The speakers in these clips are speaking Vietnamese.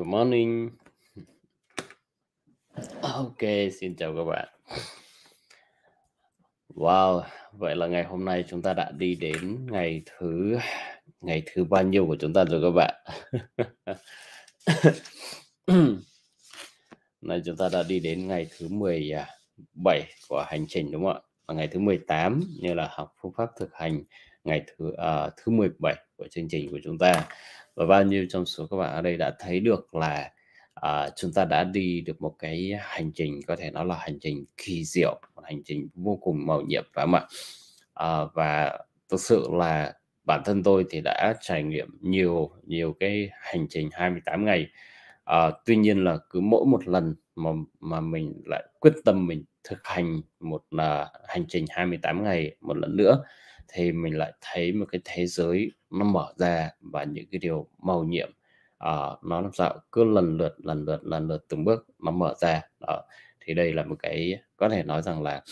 Good morning. Ok, xin chào các bạn. Wow, vậy là ngày hôm nay chúng ta đã đi đến ngày thứ ngày thứ bao nhiêu của chúng ta rồi các bạn. Nay chúng ta đã đi đến ngày thứ 17 của hành trình đúng không ạ? Và ngày thứ 18 như là học phương pháp thực hành ngày thứ uh, thứ 17 của chương trình của chúng ta và bao nhiêu trong số các bạn ở đây đã thấy được là à, chúng ta đã đi được một cái hành trình có thể nói là hành trình kỳ diệu một hành trình vô cùng màu nhiệm phải không ạ à, và thực sự là bản thân tôi thì đã trải nghiệm nhiều nhiều cái hành trình 28 ngày à, tuy nhiên là cứ mỗi một lần mà mà mình lại quyết tâm mình thực hành một là hành trình 28 ngày một lần nữa thì mình lại thấy một cái thế giới nó mở ra và những cái điều màu nhiệm uh, nó làm sao cứ lần lượt lần lượt lần lượt từng bước nó mở ra đó thì đây là một cái có thể nói rằng là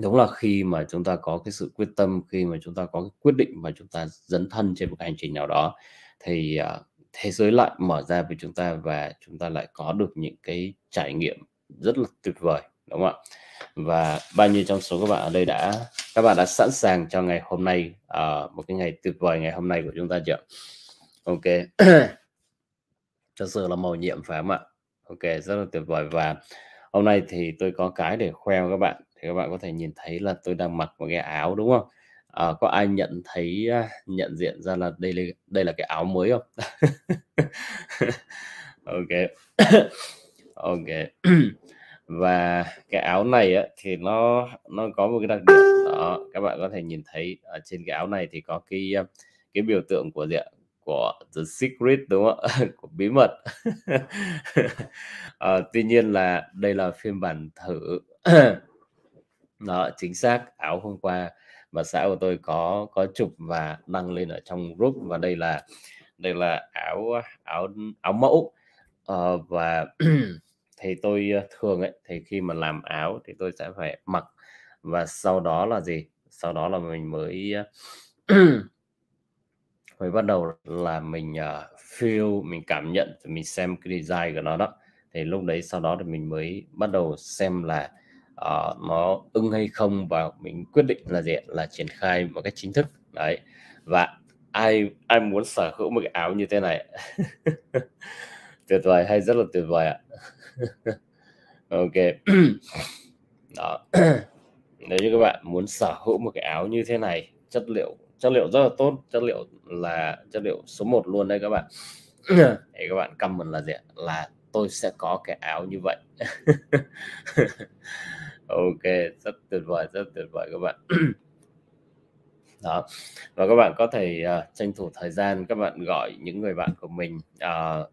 đúng là khi mà chúng ta có cái sự quyết tâm khi mà chúng ta có cái quyết định mà chúng ta dấn thân trên một hành trình nào đó thì uh, thế giới lại mở ra với chúng ta và chúng ta lại có được những cái trải nghiệm rất là tuyệt vời đúng không ạ và bao nhiêu trong số các bạn ở đây đã các bạn đã sẵn sàng cho ngày hôm nay à, một cái ngày tuyệt vời ngày hôm nay của chúng ta chưa ok thật sự là màu nhiệm phải không ạ ok rất là tuyệt vời và hôm nay thì tôi có cái để khoe với các bạn thì các bạn có thể nhìn thấy là tôi đang mặc một cái áo đúng không à, có ai nhận thấy à, nhận diện ra là đây là đây là cái áo mới không ok ok và cái áo này á, thì nó nó có một cái đặc điểm đó các bạn có thể nhìn thấy ở trên cái áo này thì có cái ờ, cái biểu tượng của diện của the secret đúng không ạ của bí mật à, tuy nhiên là đây là phiên bản thử đó chính xác áo hôm qua mà xã của tôi có có chụp và đăng lên ở trong group và đây là đây là áo áo áo mẫu à, và thì tôi thường ấy thì khi mà làm áo thì tôi sẽ phải mặc và sau đó là gì sau đó là mình mới mới bắt đầu là mình ờ, feel mình cảm nhận mình xem cái design của nó đó thì lúc đấy sau đó thì mình mới bắt đầu xem là uh, nó ưng hay không và mình quyết định là gì là triển khai một cách chính thức đấy và ai ai muốn sở hữu một cái áo như thế này tuyệt vời hay rất là tuyệt vời ạ ok đó nếu như các bạn muốn sở hữu một cái áo như thế này chất liệu chất liệu rất là tốt chất liệu là chất liệu số 1 luôn đây các bạn để các bạn comment là gì ạ là tôi sẽ có cái áo như vậy ok rất tuyệt vời rất tuyệt vời các bạn đó và các bạn có thể uh, tranh thủ thời gian các bạn gọi những người bạn của mình uh,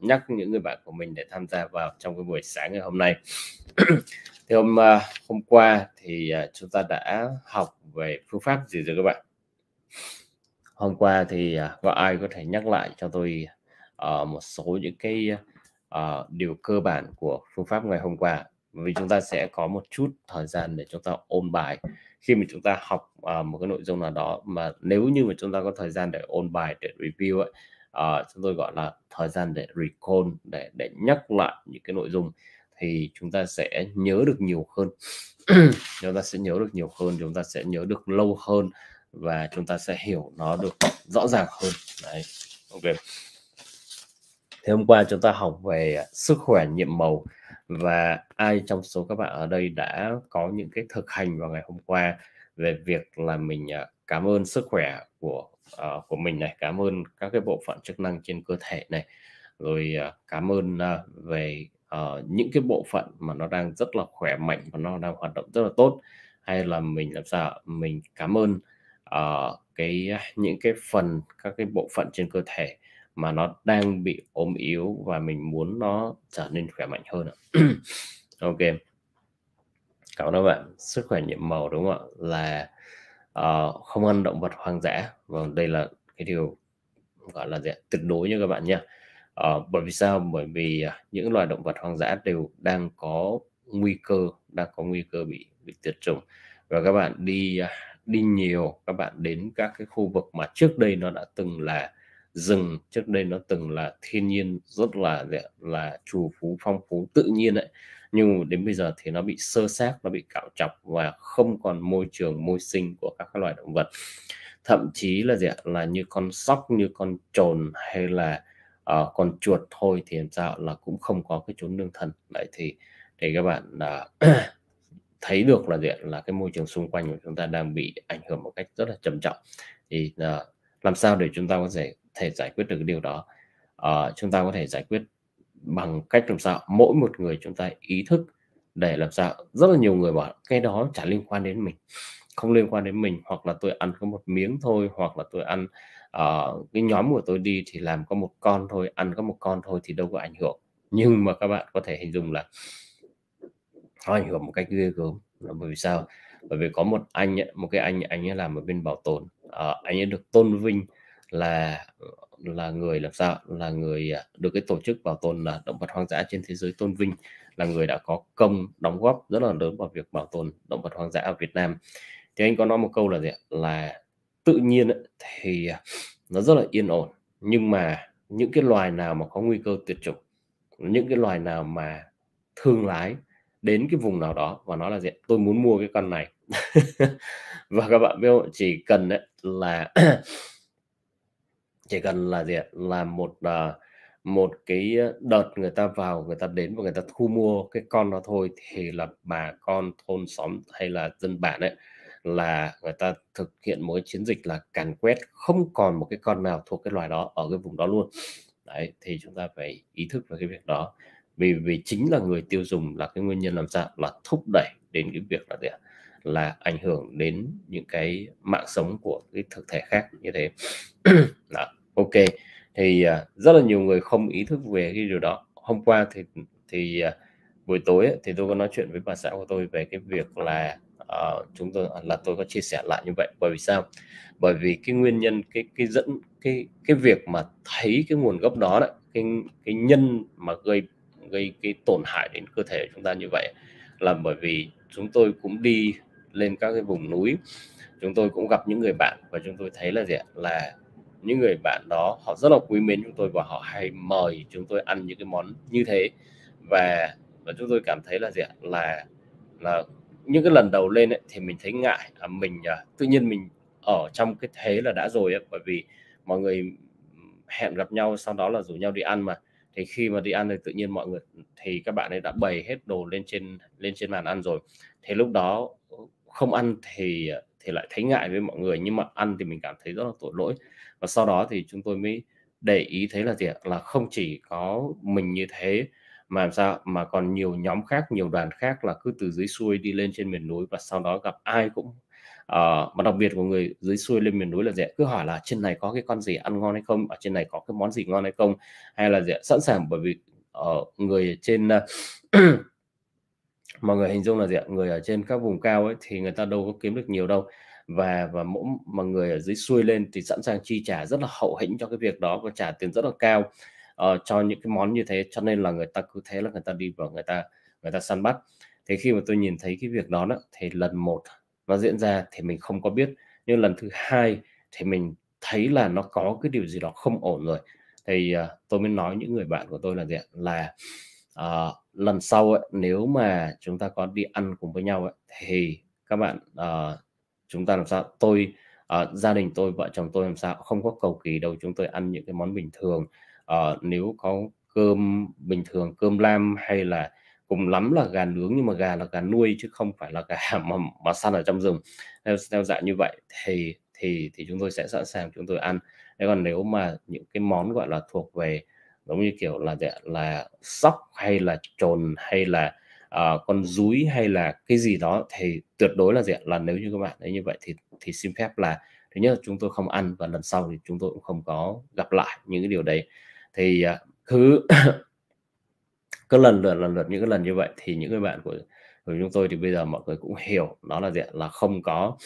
nhắc những người bạn của mình để tham gia vào trong cái buổi sáng ngày hôm nay thì hôm à, hôm qua thì à, chúng ta đã học về phương pháp gì rồi các bạn hôm qua thì à, có ai có thể nhắc lại cho tôi uh, một số những cái uh, điều cơ bản của phương pháp ngày hôm qua vì chúng ta sẽ có một chút thời gian để chúng ta ôn bài khi mà chúng ta học uh, một cái nội dung nào đó mà nếu như mà chúng ta có thời gian để ôn bài để review ấy, uh, chúng tôi gọi là thời gian để recall để để nhắc lại những cái nội dung thì chúng ta sẽ nhớ được nhiều hơn chúng ta sẽ nhớ được nhiều hơn chúng ta sẽ nhớ được lâu hơn và chúng ta sẽ hiểu nó được rõ ràng hơn đấy ok thì hôm qua chúng ta học về sức khỏe nhiệm màu và ai trong số các bạn ở đây đã có những cái thực hành vào ngày hôm qua về việc là mình à, cảm ơn sức khỏe của uh, của mình này cảm ơn các cái bộ phận chức năng trên cơ thể này rồi uh, cảm ơn uh, về uh, những cái bộ phận mà nó đang rất là khỏe mạnh và nó đang hoạt động rất là tốt hay là mình làm sao mình cảm ơn uh, cái những cái phần các cái bộ phận trên cơ thể mà nó đang bị ốm yếu và mình muốn nó trở nên khỏe mạnh hơn ok cảm ơn các bạn sức khỏe nhiệm màu đúng không ạ là Ờ, không ăn động vật hoang dã và vâng, đây là cái điều gọi là gì? tuyệt đối nha các bạn nha uh, bởi vì sao bởi vì uh, những loài động vật hoang dã đều đang có nguy cơ đang có nguy cơ bị bị tuyệt chủng và các bạn đi uh, đi nhiều các bạn đến các cái khu vực mà trước đây nó đã từng là rừng trước đây nó từng là thiên nhiên rất là là trù phú phong phú tự nhiên đấy nhưng đến bây giờ thì nó bị sơ xác nó bị cạo chọc và không còn môi trường môi sinh của các loài động vật thậm chí là gì ạ là như con sóc như con trồn hay là uh, con chuột thôi thì làm sao là cũng không có cái chốn nương thân đấy thì để các bạn uh, thấy được là gì ạ? là cái môi trường xung quanh của chúng ta đang bị ảnh hưởng một cách rất là trầm trọng thì uh, làm sao để chúng ta có thể thể giải quyết được cái điều đó à, chúng ta có thể giải quyết bằng cách làm sao mỗi một người chúng ta ý thức để làm sao rất là nhiều người bảo cái đó chả liên quan đến mình không liên quan đến mình hoặc là tôi ăn có một miếng thôi hoặc là tôi ăn uh, cái nhóm của tôi đi thì làm có một con thôi ăn có một con thôi thì đâu có ảnh hưởng nhưng mà các bạn có thể hình dung là nó ảnh hưởng một cách ghê gớm là bởi vì sao bởi vì có một anh ấy, một cái anh anh ấy làm ở bên bảo tồn uh, anh ấy được tôn vinh là là người làm sao là người à, được cái tổ chức bảo tồn à, động vật hoang dã trên thế giới tôn vinh là người đã có công đóng góp rất là lớn vào việc bảo tồn động vật hoang dã ở Việt Nam thì anh có nói một câu là gì là tự nhiên thì à, nó rất là yên ổn nhưng mà những cái loài nào mà có nguy cơ tuyệt chủng những cái loài nào mà thương lái đến cái vùng nào đó và nó là gì tôi muốn mua cái con này và các bạn biết không? chỉ cần ấy, là chỉ cần là gì là một à, một cái đợt người ta vào người ta đến và người ta thu mua cái con đó thôi thì là bà con thôn xóm hay là dân bản ấy là người ta thực hiện một chiến dịch là càn quét không còn một cái con nào thuộc cái loài đó ở cái vùng đó luôn đấy thì chúng ta phải ý thức về cái việc đó vì vì chính là người tiêu dùng là cái nguyên nhân làm sao là thúc đẩy đến cái việc là gì là ảnh hưởng đến những cái mạng sống của cái thực thể khác như thế đó ok thì uh, rất là nhiều người không ý thức về cái điều đó hôm qua thì thì uh, buổi tối ấy, thì tôi có nói chuyện với bà xã của tôi về cái việc là uh, chúng tôi là tôi có chia sẻ lại như vậy bởi vì sao bởi vì cái nguyên nhân cái cái dẫn cái cái việc mà thấy cái nguồn gốc đó đấy cái cái nhân mà gây gây cái tổn hại đến cơ thể chúng ta như vậy là bởi vì chúng tôi cũng đi lên các cái vùng núi chúng tôi cũng gặp những người bạn và chúng tôi thấy là gì ạ là những người bạn đó họ rất là quý mến chúng tôi và họ hay mời chúng tôi ăn những cái món như thế và và chúng tôi cảm thấy là gì ạ là là những cái lần đầu lên ấy, thì mình thấy ngại à, mình à, tự nhiên mình ở trong cái thế là đã rồi ấy, bởi vì mọi người hẹn gặp nhau sau đó là rủ nhau đi ăn mà thì khi mà đi ăn thì tự nhiên mọi người thì các bạn ấy đã bày hết đồ lên trên lên trên bàn ăn rồi thì lúc đó không ăn thì thì lại thấy ngại với mọi người nhưng mà ăn thì mình cảm thấy rất là tội lỗi và sau đó thì chúng tôi mới để ý thấy là gì ạ là không chỉ có mình như thế mà làm sao mà còn nhiều nhóm khác nhiều đoàn khác là cứ từ dưới xuôi đi lên trên miền núi và sau đó gặp ai cũng uh, mà đặc biệt của người dưới xuôi lên miền núi là gì cứ hỏi là trên này có cái con gì ăn ngon hay không ở trên này có cái món gì ngon hay không hay là gì sẵn sàng bởi vì ở ờ, uh, người trên uh, ờ, mọi người hình dung là gì người ở trên các vùng cao ấy thì người ta đâu có kiếm được nhiều đâu và và mỗi mà người ở dưới xuôi lên thì sẵn sàng chi trả rất là hậu hĩnh cho cái việc đó và trả tiền rất là cao uh, cho những cái món như thế cho nên là người ta cứ thế là người ta đi vào người ta người ta săn bắt thế khi mà tôi nhìn thấy cái việc đó, đó thì lần một nó diễn ra thì mình không có biết nhưng lần thứ hai thì mình thấy là nó có cái điều gì đó không ổn rồi thì uh, tôi mới nói những người bạn của tôi là gì là uh, lần sau ấy, nếu mà chúng ta có đi ăn cùng với nhau ấy, thì các bạn uh, chúng ta làm sao tôi uh, gia đình tôi vợ chồng tôi làm sao không có cầu kỳ đâu chúng tôi ăn những cái món bình thường uh, nếu có cơm bình thường cơm lam hay là cùng lắm là gà nướng nhưng mà gà là gà nuôi chứ không phải là gà mà mà săn ở trong rừng theo, theo dạng như vậy thì thì thì chúng tôi sẽ sẵn sàng chúng tôi ăn thế còn nếu mà những cái món gọi là thuộc về giống như kiểu là là sóc hay là trồn hay là uh, con rúi hay là cái gì đó thì tuyệt đối là gì là nếu như các bạn ấy như vậy thì thì xin phép là thứ nhất là chúng tôi không ăn và lần sau thì chúng tôi cũng không có gặp lại những cái điều đấy thì à, cứ cứ lần lượt lần lượt những cái lần như vậy thì những cái bạn của của chúng tôi thì bây giờ mọi người cũng hiểu đó là gì là không có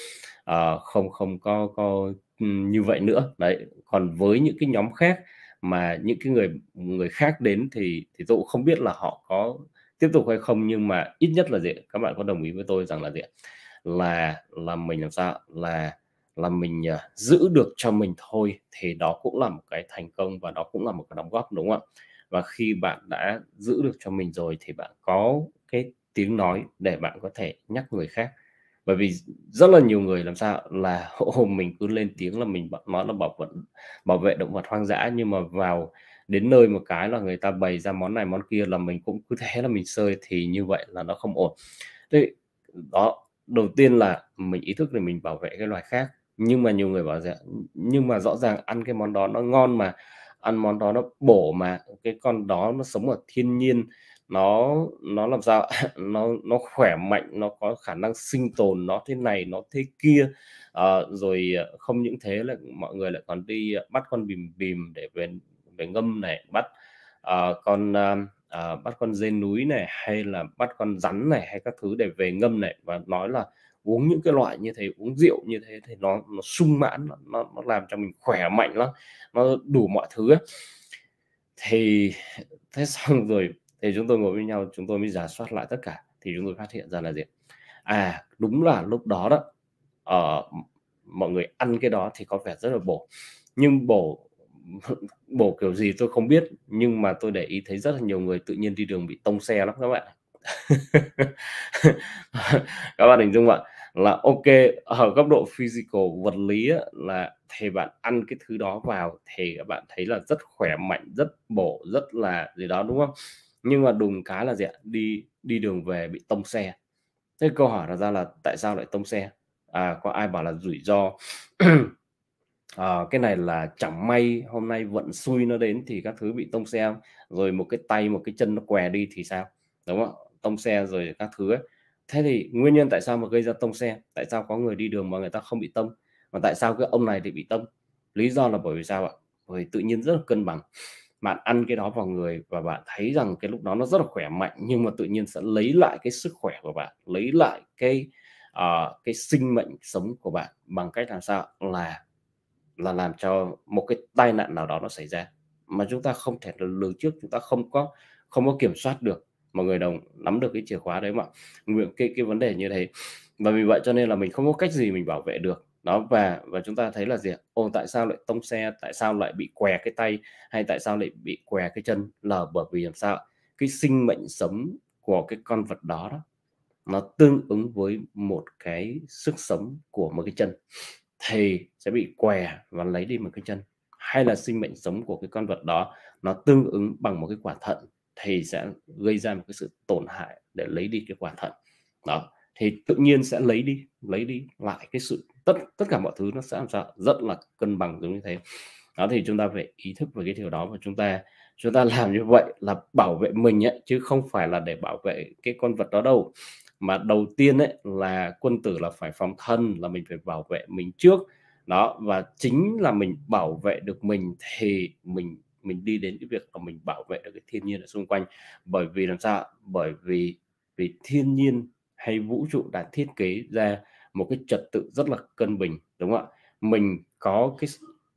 uh, không không có có ừ, như vậy nữa đấy còn với những cái nhóm khác mà những cái người người khác đến thì thì tôi cũng không biết là họ có tiếp tục hay không nhưng mà ít nhất là gì các bạn có đồng ý với tôi rằng là gì là là mình làm sao là là mình uh, giữ được cho mình thôi thì đó cũng là một cái thành công và đó cũng là một cái đóng góp đúng không ạ và khi bạn đã giữ được cho mình rồi thì bạn có cái tiếng nói để bạn có thể nhắc người khác bởi vì rất là nhiều người làm sao là ô, mình cứ lên tiếng là mình nói là bảo vệ bảo vệ động vật hoang dã nhưng mà vào đến nơi một cái là người ta bày ra món này món kia là mình cũng cứ thế là mình sơi thì như vậy là nó không ổn đấy đó đầu tiên là mình ý thức để mình bảo vệ cái loài khác nhưng mà nhiều người bảo rằng nhưng mà rõ ràng ăn cái món đó nó ngon mà ăn món đó nó bổ mà cái con đó nó sống ở thiên nhiên nó nó làm sao nó nó khỏe mạnh nó có khả năng sinh tồn nó thế này nó thế kia à, rồi ờ, không những thế là mọi người lại còn đi ờ, bắt con bìm bìm để về về ngâm này bắt uh, con uh, bắt con dê núi này hay là bắt con rắn này hay các thứ để về ngâm này và nói là uống những cái loại như thế uống rượu như thế thì nó nó sung mãn nó nó làm cho mình khỏe mạnh lắm nó đủ mọi thứ thì thế xong rồi thì chúng tôi ngồi với nhau chúng tôi mới giả soát lại tất cả thì chúng tôi phát hiện ra là gì à đúng là lúc đó đó ở uh, mọi người ăn cái đó thì có vẻ rất là bổ nhưng bổ bổ kiểu gì tôi không biết nhưng mà tôi để ý thấy rất là nhiều người tự nhiên đi đường bị tông xe lắm các bạn các bạn hình dung ạ là ok ở góc độ physical vật lý á, là thì bạn ăn cái thứ đó vào thì các bạn thấy là rất khỏe mạnh rất bổ rất là gì đó đúng không nhưng mà đùng cái là gì ạ đi đi đường về bị tông xe thế câu hỏi là ra là tại sao lại tông xe à có ai bảo là rủi ro à, cái này là chẳng may hôm nay vận xui nó đến thì các thứ bị tông xe rồi một cái tay một cái chân nó què đi thì sao đúng không tông xe rồi các thứ ấy. thế thì nguyên nhân tại sao mà gây ra tông xe tại sao có người đi đường mà người ta không bị tông mà tại sao cái ông này thì bị tông lý do là bởi vì sao ạ bởi tự nhiên rất là cân bằng bạn ăn cái đó vào người và bạn thấy rằng cái lúc đó nó rất là khỏe mạnh nhưng mà tự nhiên sẽ lấy lại cái sức khỏe của bạn lấy lại cái uh, cái sinh mệnh sống của bạn bằng cách làm sao là là làm cho một cái tai nạn nào đó nó xảy ra mà chúng ta không thể lường trước chúng ta không có không có kiểm soát được mà người đồng nắm được cái chìa khóa đấy mà nguyện cái cái vấn đề như thế và vì vậy cho nên là mình không có cách gì mình bảo vệ được nó và và chúng ta thấy là gì ô tại sao lại tông xe tại sao lại bị què cái tay hay tại sao lại bị què cái chân là bởi vì làm sao cái sinh mệnh sống của cái con vật đó đó nó tương ứng với một cái sức sống của một cái chân thì sẽ bị què và lấy đi một cái chân hay là sinh mệnh sống của cái con vật đó nó tương ứng bằng một cái quả thận thì sẽ gây ra một cái sự tổn hại để lấy đi cái quả thận đó thì tự nhiên sẽ lấy đi lấy đi lại cái sự tất tất cả mọi thứ nó sẽ làm sao rất là cân bằng giống như thế đó thì chúng ta phải ý thức về cái điều đó và chúng ta chúng ta làm như vậy là bảo vệ mình ấy, chứ không phải là để bảo vệ cái con vật đó đâu mà đầu tiên ấy là quân tử là phải phòng thân là mình phải bảo vệ mình trước đó và chính là mình bảo vệ được mình thì mình mình đi đến cái việc là mình bảo vệ được cái thiên nhiên ở xung quanh bởi vì làm sao bởi vì vì thiên nhiên hay vũ trụ đã thiết kế ra một cái trật tự rất là cân bình đúng không ạ mình có cái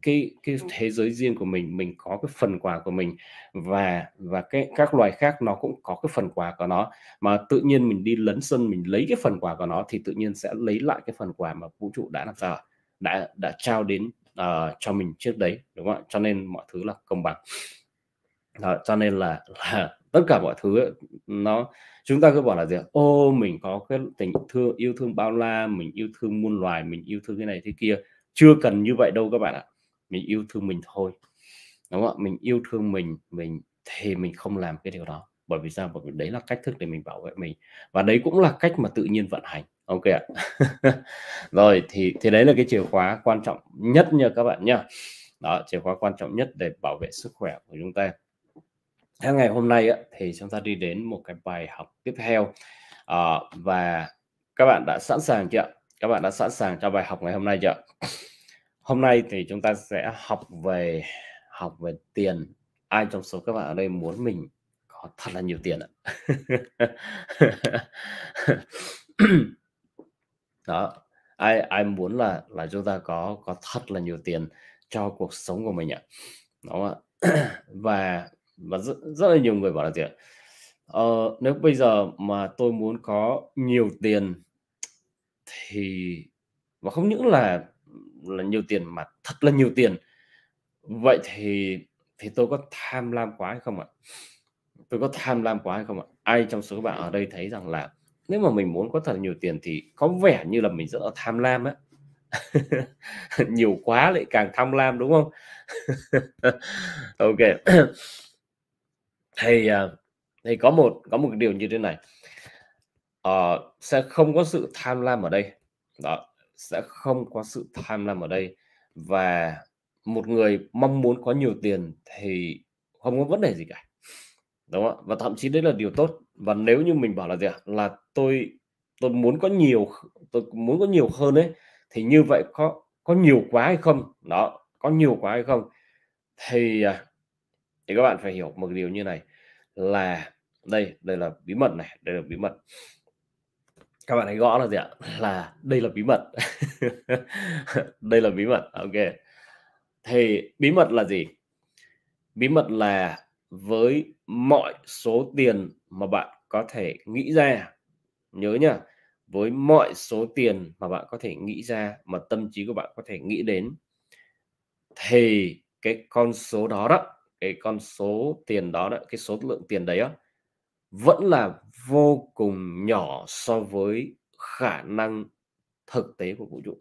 cái cái thế giới riêng của mình mình có cái phần quà của mình và và cái các loài khác nó cũng có cái phần quà của nó mà tự nhiên mình đi lấn sân mình lấy cái phần quà của nó thì tự nhiên sẽ lấy lại cái phần quà mà vũ trụ đã làm ra đã đã trao đến uh, cho mình trước đấy đúng không ạ cho nên mọi thứ là công bằng đó, cho nên là, là tất cả mọi thứ ấy, nó chúng ta cứ bảo là gì ô mình có cái tình thương yêu thương bao la mình yêu thương muôn loài mình yêu thương cái này thế kia chưa cần như vậy đâu các bạn ạ mình yêu thương mình thôi đúng không ạ mình yêu thương mình mình thì mình không làm cái điều đó bởi vì sao bởi vì đấy là cách thức để mình bảo vệ mình và đấy cũng là cách mà tự nhiên vận hành ok ạ rồi thì thì đấy là cái chìa khóa quan trọng nhất nha các bạn nhá đó chìa khóa quan trọng nhất để bảo vệ sức khỏe của chúng ta thế ngày hôm nay á, thì chúng ta đi đến một cái bài học tiếp theo à, và các bạn đã sẵn sàng chưa các bạn đã sẵn sàng cho bài học ngày hôm nay chưa Hôm nay thì chúng ta sẽ học về học về tiền. Ai trong số các bạn ở đây muốn mình có thật là nhiều tiền ạ? Đó, ai ai muốn là là chúng ta có có thật là nhiều tiền cho cuộc sống của mình ạ. Đúng không ạ? và và rất, rất là nhiều người bảo là gì ạ? Ờ, nếu bây giờ mà tôi muốn có nhiều tiền thì và không những là là nhiều tiền mà thật là nhiều tiền vậy thì thì tôi có tham lam quá hay không ạ tôi có tham lam quá hay không ạ ai trong số các bạn ở đây thấy rằng là nếu mà mình muốn có thật nhiều tiền thì có vẻ như là mình rất là tham lam á nhiều quá lại càng tham lam đúng không ok thì à, thì có một có một điều như thế này uh, sẽ không có sự tham lam ở đây đó sẽ không có sự tham lam ở đây và một người mong muốn có nhiều tiền thì không có vấn đề gì cả đúng không ạ và thậm chí đấy là điều tốt và nếu như mình bảo là gì ạ là tôi tôi muốn có nhiều tôi muốn có nhiều hơn đấy thì như vậy có có nhiều quá hay không đó có nhiều quá hay không thì à, thì các bạn phải hiểu một điều như này là đây đây là bí mật này đây là bí mật các bạn hãy gõ là gì ạ là đây là bí mật đây là bí mật ok thì bí mật là gì bí mật là với mọi số tiền mà bạn có thể nghĩ ra nhớ nhá với mọi số tiền mà bạn có thể nghĩ ra mà tâm trí của bạn có thể nghĩ đến thì cái con số đó đó cái con số tiền đó đó cái số lượng tiền đấy đó, vẫn là vô cùng nhỏ so với khả năng thực tế của vũ trụ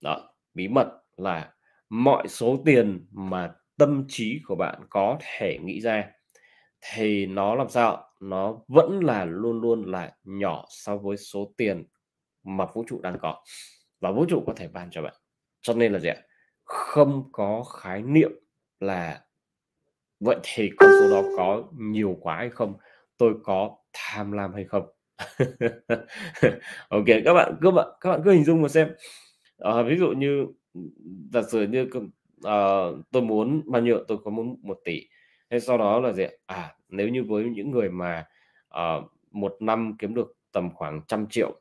đó bí mật là mọi số tiền mà tâm trí của bạn có thể nghĩ ra thì nó làm sao nó vẫn là luôn luôn là nhỏ so với số tiền mà vũ trụ đang có và vũ trụ có thể ban cho bạn cho nên là gì ạ không có khái niệm là vậy thì con số đó có nhiều quá hay không tôi có tham lam hay không ok các bạn các bạn các bạn cứ hình dung mà xem à, ví dụ như giả sử như à, tôi muốn bao nhiêu tôi có muốn một tỷ thế sau đó là gì à nếu như với những người mà à, một năm kiếm được tầm khoảng trăm triệu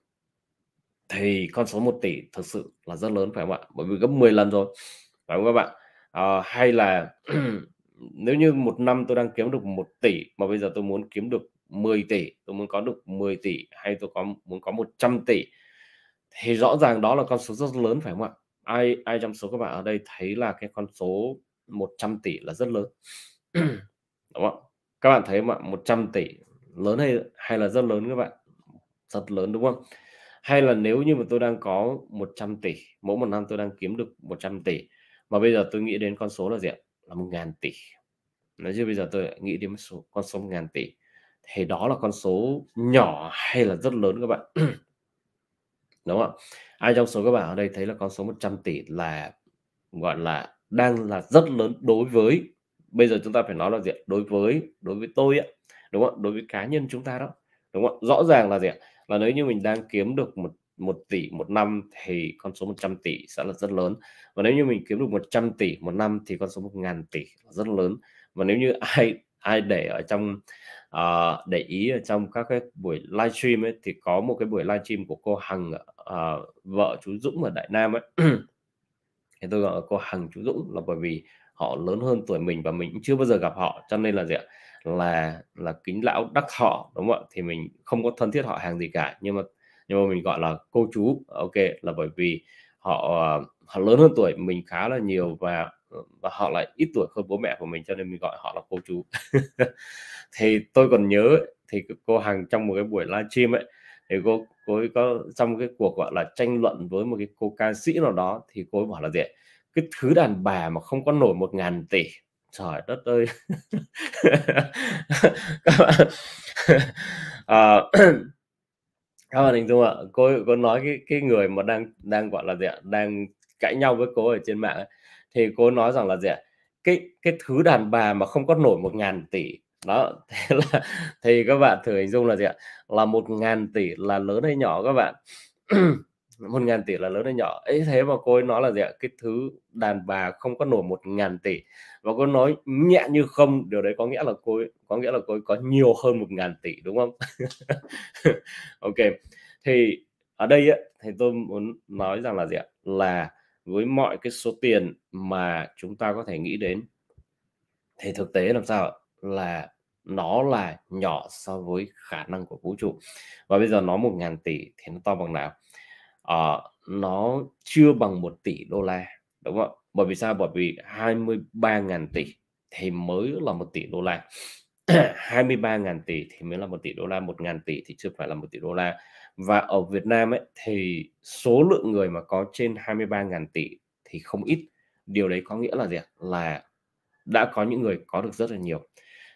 thì con số 1 tỷ thực sự là rất lớn phải không ạ bởi vì gấp 10 lần rồi phải không các bạn à, hay là nếu như một năm tôi đang kiếm được một tỷ mà bây giờ tôi muốn kiếm được 10 tỷ tôi muốn có được 10 tỷ hay tôi có muốn có 100 tỷ thì rõ ràng đó là con số rất lớn phải không ạ ai ai trong số các bạn ở đây thấy là cái con số 100 tỷ là rất lớn đúng không các bạn thấy mà 100 tỷ lớn hay hay là rất lớn các bạn rất lớn đúng không hay là nếu như mà tôi đang có 100 tỷ mỗi một năm tôi đang kiếm được 100 tỷ mà bây giờ tôi nghĩ đến con số là gì ạ là một ngàn tỷ nói chứ bây giờ tôi nghĩ đến một số con số một ngàn tỷ thì đó là con số nhỏ hay là rất lớn các bạn đúng không ai trong số các bạn ở đây thấy là con số 100 tỷ là gọi là đang là rất lớn đối với bây giờ chúng ta phải nói là gì đối với đối với tôi ấy, đúng không đối với cá nhân chúng ta đó đúng không rõ ràng là gì là nếu như mình đang kiếm được một 1 tỷ một năm thì con số 100 tỷ sẽ là rất lớn và nếu như mình kiếm được 100 tỷ một năm thì con số 1.000 tỷ rất lớn và nếu như ai ai để ở trong uh, để ý ở trong các cái buổi livestream ấy thì có một cái buổi livestream của cô Hằng uh, vợ chú Dũng ở Đại Nam ấy thì tôi gọi là cô Hằng chú Dũng là bởi vì họ lớn hơn tuổi mình và mình cũng chưa bao giờ gặp họ cho nên là gì ạ là là kính lão đắc họ đúng không ạ thì mình không có thân thiết họ hàng gì cả nhưng mà nhưng mà mình gọi là cô chú ok là bởi vì họ ờ, họ lớn hơn tuổi mình khá là nhiều và ờ, và họ lại ít tuổi hơn bố mẹ của mình cho nên mình gọi họ là cô chú thì tôi còn nhớ thì cô hàng trong một cái buổi livestream ấy thì cô cô ấy có trong cái cuộc gọi là tranh luận với một cái cô ca sĩ nào đó thì cô ấy bảo là gì cái thứ đàn bà mà không có nổi một ngàn tỷ trời đất ơi à, Cảm à, ơn Đình Dung ạ. Cô cô nói cái cái người mà đang đang gọi là gì ạ? Đang cãi nhau với cô ở trên mạng ấy. thì cô nói rằng là gì ạ? Cái cái thứ đàn bà mà không có nổi một ngàn tỷ đó thế là thì các bạn thử hình dung là gì ạ là một ngàn tỷ là lớn hay nhỏ các bạn một ngàn tỷ là lớn hay nhỏ ấy thế mà cô ấy nói là gì ạ cái thứ đàn bà không có nổi một ngàn tỷ và cô nói nhẹ như không điều đấy có nghĩa là cô ấy, có nghĩa là cô ấy có nhiều hơn một ngàn tỷ đúng không ok thì ở đây ấy, thì tôi muốn nói rằng là gì ạ là với mọi cái số tiền mà chúng ta có thể nghĩ đến thì thực tế làm sao là nó là nhỏ so với khả năng của vũ trụ và bây giờ nó một ngàn tỷ thì nó to bằng nào Ờ, nó chưa bằng 1 tỷ đô la đúng không bởi vì sao bởi vì 23.000 tỷ thì mới là 1 tỷ đô la 23.000 tỷ thì mới là 1 tỷ đô la 1.000 tỷ thì chưa phải là 1 tỷ đô la và ở Việt Nam ấy thì số lượng người mà có trên 23.000 tỷ thì không ít điều đấy có nghĩa là gì là đã có những người có được rất là nhiều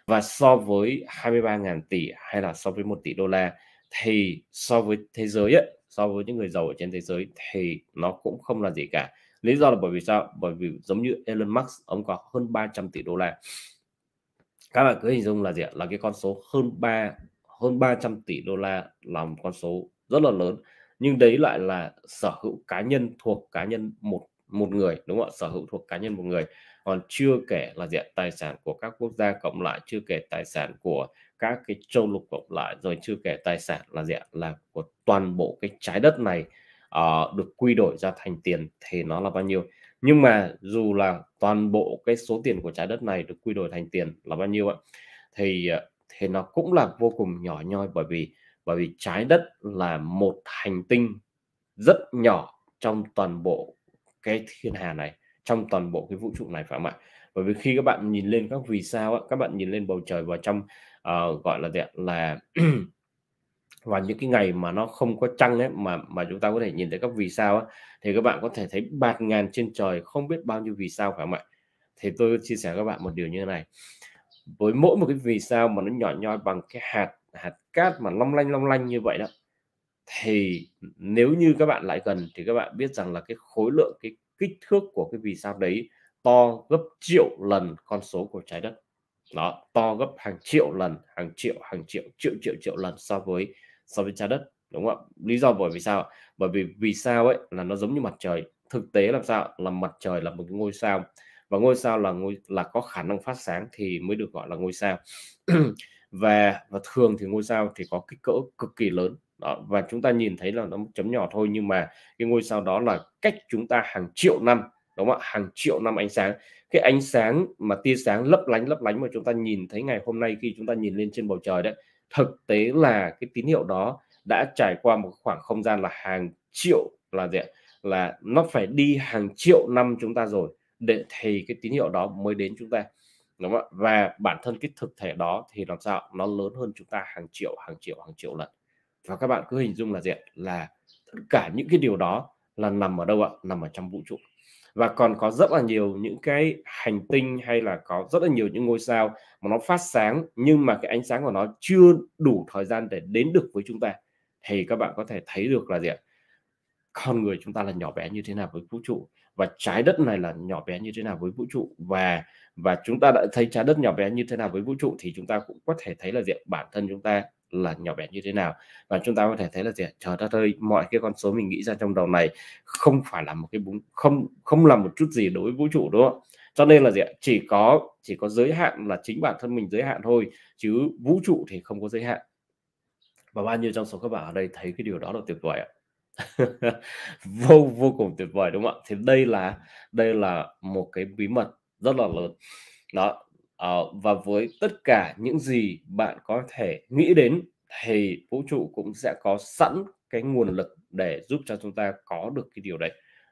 và so với 23.000 tỷ hay là so với 1 tỷ đô la thì so với thế giới ấy, so với những người giàu ở trên thế giới thì nó cũng không là gì cả lý do là bởi vì sao bởi vì giống như Elon Musk ông có hơn 300 tỷ đô la các bạn cứ hình dung là gì là cái con số hơn 3 hơn 300 tỷ đô la là một con số rất là lớn nhưng đấy lại là sở hữu cá nhân thuộc cá nhân một một người đúng không ạ sở hữu thuộc cá nhân một người còn chưa kể là diện tài sản của các quốc gia cộng lại chưa kể tài sản của các cái châu lục cộng lại rồi chưa kể tài sản là diện là của toàn bộ cái trái đất này uh, được quy đổi ra thành tiền thì nó là bao nhiêu nhưng mà dù là toàn bộ cái số tiền của trái đất này được quy đổi thành tiền là bao nhiêu ạ thì ờ, thì nó cũng là vô cùng nhỏ nhoi bởi vì bởi vì trái đất là một hành tinh rất nhỏ trong toàn bộ cái thiên hà này trong toàn bộ cái vũ trụ này phải không ạ bởi vì khi các bạn nhìn lên các vì sao á, các bạn nhìn lên bầu trời và trong uh, gọi là gì là và những cái ngày mà nó không có trăng ấy mà mà chúng ta có thể nhìn thấy các vì sao á, thì các bạn có thể thấy bạt ngàn trên trời không biết bao nhiêu vì sao phải không ạ thì tôi chia sẻ các bạn một điều như thế này với mỗi một cái vì sao mà nó nhỏ nhoi bằng cái hạt hạt cát mà long lanh long lanh như vậy đó thì nếu như các bạn lại gần thì các bạn biết rằng là cái khối lượng cái kích thước của cái vì sao đấy to gấp triệu lần con số của trái đất đó to gấp hàng triệu lần hàng triệu hàng triệu triệu triệu triệu lần so với so với trái đất đúng không ạ lý do bởi vì sao bởi vì vì sao ấy là nó giống như mặt trời thực tế làm sao là mặt trời là một cái ngôi sao và ngôi sao là ngôi là có khả năng phát sáng thì mới được gọi là ngôi sao và và thường thì ngôi sao thì có kích cỡ cực kỳ lớn đó và chúng ta nhìn thấy là nó một chấm nhỏ thôi nhưng mà cái ngôi sao đó là cách chúng ta hàng triệu năm đúng không ạ hàng triệu năm ánh sáng cái ánh sáng mà tia sáng lấp lánh lấp lánh mà chúng ta nhìn thấy ngày hôm nay khi chúng ta nhìn lên trên bầu trời đấy thực tế là cái tín hiệu đó đã trải qua một khoảng không gian là hàng triệu là gì ạ là nó phải đi hàng triệu năm chúng ta rồi để thì cái tín hiệu đó mới đến chúng ta đúng không ạ và bản thân cái thực thể đó thì làm sao nó lớn hơn chúng ta hàng triệu hàng triệu hàng triệu lần và các bạn cứ hình dung là gì là tất cả những cái điều đó là nằm ở đâu ạ nằm ở trong vũ trụ và còn có rất là nhiều những cái hành tinh hay là có rất là nhiều những ngôi sao mà nó phát sáng nhưng mà cái ánh sáng của nó chưa đủ thời gian để đến được với chúng ta thì các bạn có thể thấy được là gì ạ con người chúng ta là nhỏ bé như thế nào với vũ trụ và trái đất này là nhỏ bé như thế nào với vũ trụ và và chúng ta đã thấy trái đất nhỏ bé như thế nào với vũ trụ thì chúng ta cũng có thể thấy là diện bản thân chúng ta là nhỏ bé như thế nào và chúng ta có thể thấy là gì chờ đất ơi mọi cái con số mình nghĩ ra trong đầu này không phải là một cái búng không không là một chút gì đối với vũ trụ đúng không cho nên là gì ạ chỉ có chỉ có giới hạn là chính bản thân mình giới hạn thôi chứ vũ trụ thì không có giới hạn và bao nhiêu trong số các bạn ở đây thấy cái điều đó là tuyệt vời ạ vô vô cùng tuyệt vời đúng không ạ thì đây là đây là một cái bí mật rất là lớn đó Ờ, và với tất cả những gì bạn có thể nghĩ đến thì vũ trụ cũng sẽ có sẵn cái nguồn lực để giúp cho chúng ta có được cái điều đấy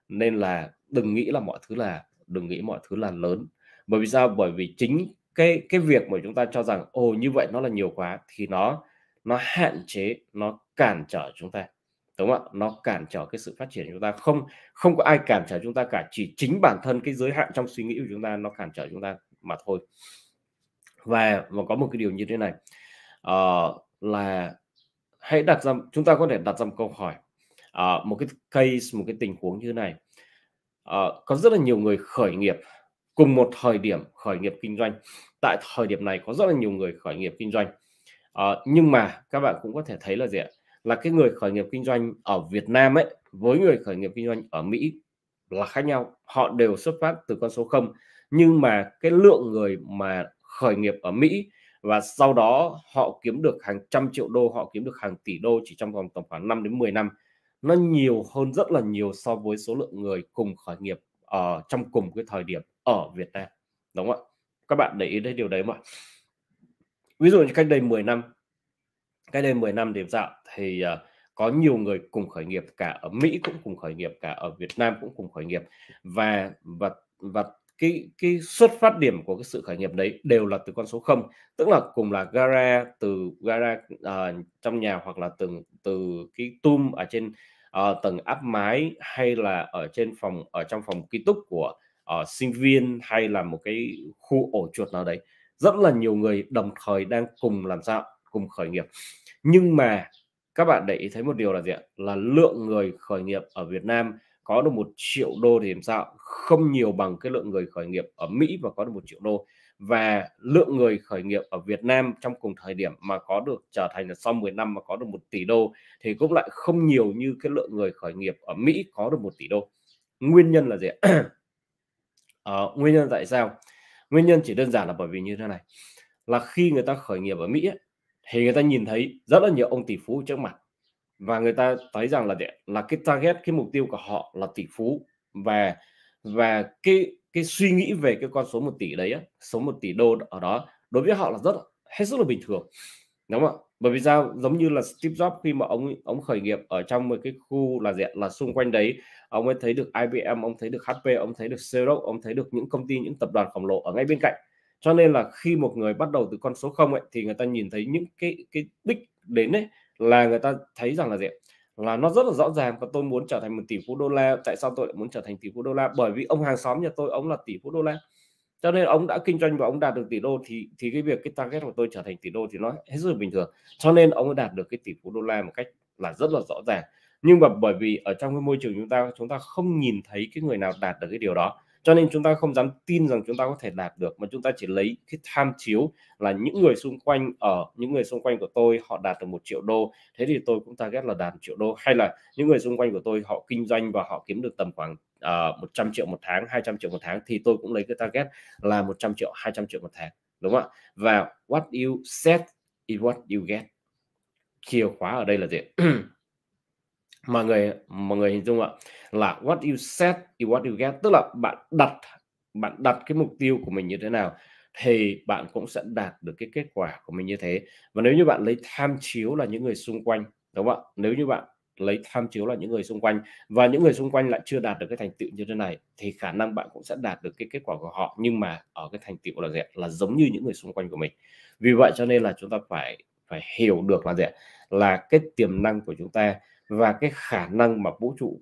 nên là đừng nghĩ là mọi thứ là đừng nghĩ mọi thứ là lớn bởi vì sao bởi vì chính cái cái việc mà chúng ta cho rằng ồ như vậy nó là nhiều quá thì nó nó hạn chế nó cản trở chúng ta đúng không ạ nó cản trở cái sự phát triển của chúng ta không không có ai cản trở chúng ta cả chỉ chính bản thân cái giới hạn trong suy nghĩ của chúng ta nó cản trở chúng ta mà thôi và mà có một cái điều như thế này uh, là hãy đặt ra chúng ta có thể đặt ra một câu hỏi uh, một cái case một cái tình huống như thế này uh, có rất là nhiều người khởi nghiệp cùng một thời điểm khởi nghiệp kinh doanh tại thời điểm này có rất là nhiều người khởi nghiệp kinh doanh uh, nhưng mà các bạn cũng có thể thấy là gì ạ là cái người khởi nghiệp kinh doanh ở Việt Nam ấy với người khởi nghiệp kinh doanh ở Mỹ là khác nhau họ đều xuất phát từ con số 0 nhưng mà cái lượng người mà khởi nghiệp ở Mỹ và sau đó họ kiếm được hàng trăm triệu đô họ kiếm được hàng tỷ đô chỉ trong vòng tầm khoảng 5 đến 10 năm nó nhiều hơn rất là nhiều so với số lượng người cùng khởi nghiệp ở trong cùng cái thời điểm ở Việt Nam đúng không ạ các bạn để ý đến điều đấy mà ví dụ như cách đây 10 năm cách đây 10 năm điểm dạo thì ờ, có nhiều người cùng khởi nghiệp cả ở Mỹ cũng cùng khởi nghiệp cả ở Việt Nam cũng cùng khởi nghiệp và và và cái cái xuất phát điểm của cái sự khởi nghiệp đấy đều là từ con số không tức là cùng là gara từ gara uh, trong nhà hoặc là từ từ cái tum ở trên uh, tầng áp mái hay là ở trên phòng ở trong phòng ký túc của uh, sinh viên hay là một cái khu ổ chuột nào đấy rất là nhiều người đồng thời đang cùng làm sao cùng khởi nghiệp nhưng mà các bạn để ý thấy một điều là gì ạ là lượng người khởi nghiệp ở Việt Nam có được một triệu đô thì làm sao không nhiều bằng cái lượng người khởi nghiệp ở Mỹ và có được một triệu đô và lượng người khởi nghiệp ở Việt Nam trong cùng thời điểm mà có được trở thành là sau 10 năm mà có được một tỷ đô thì cũng lại không nhiều như cái lượng người khởi nghiệp ở Mỹ có được một tỷ đô nguyên nhân là gì ờ, nguyên nhân tại sao nguyên nhân chỉ đơn giản là bởi vì như thế này là khi người ta khởi nghiệp ở Mỹ thì người ta nhìn thấy rất là nhiều ông tỷ phú trước mặt và người ta thấy rằng là là cái target cái mục tiêu của họ là tỷ phú và và cái cái suy nghĩ về cái con số 1 tỷ đấy số 1 tỷ đô ở đó đối với họ là rất hết sức là bình thường đúng không ạ bởi vì sao giống như là Steve Jobs khi mà ông ông khởi nghiệp ở trong một cái khu là diện là xung quanh đấy ông ấy thấy được IBM ông thấy được HP ông thấy được Xerox ông thấy được những công ty những tập đoàn khổng lồ ở ngay bên cạnh cho nên là khi một người bắt đầu từ con số không ấy, thì người ta nhìn thấy những cái cái đích đến ấy là người ta thấy rằng là gì là nó rất là rõ ràng và tôi muốn trở thành một tỷ phú đô la tại sao tôi lại muốn trở thành tỷ phú đô la bởi vì ông hàng xóm nhà tôi ông là tỷ phú đô la cho nên ông đã kinh doanh và ông đạt được tỷ đô thì thì cái việc cái target của tôi trở thành tỷ đô thì nó hết sức bình thường cho nên ông đạt được cái tỷ phú đô la một cách là rất là rõ ràng nhưng mà bởi vì ở trong cái môi trường chúng ta chúng ta không nhìn thấy cái người nào đạt được cái điều đó cho nên chúng ta không dám tin rằng chúng ta có thể đạt được mà chúng ta chỉ lấy cái tham chiếu là những người xung quanh ở những người xung quanh của tôi họ đạt được một triệu đô thế thì tôi cũng target là đạt một triệu đô hay là những người xung quanh của tôi họ kinh doanh và họ kiếm được tầm khoảng uh, ờ, 100 triệu một tháng 200 triệu một tháng thì tôi cũng lấy cái target là 100 triệu 200 triệu một tháng đúng không ạ và what you set is what you get chìa khóa ở đây là gì mọi người mọi người hình dung ạ là what you set is what you get tức là bạn đặt bạn đặt cái mục tiêu của mình như thế nào thì bạn cũng sẽ đạt được cái kết quả của mình như thế và nếu như bạn lấy tham chiếu là những người xung quanh đúng không ạ nếu như bạn lấy tham chiếu là những người xung quanh và những người xung quanh lại chưa đạt được cái thành tựu như thế này thì khả năng bạn cũng sẽ đạt được cái kết quả của họ nhưng mà ở cái thành tựu là gì là giống như những người xung quanh của mình vì vậy cho nên là chúng ta phải phải hiểu được là gì là cái tiềm năng của chúng ta và cái khả năng mà vũ trụ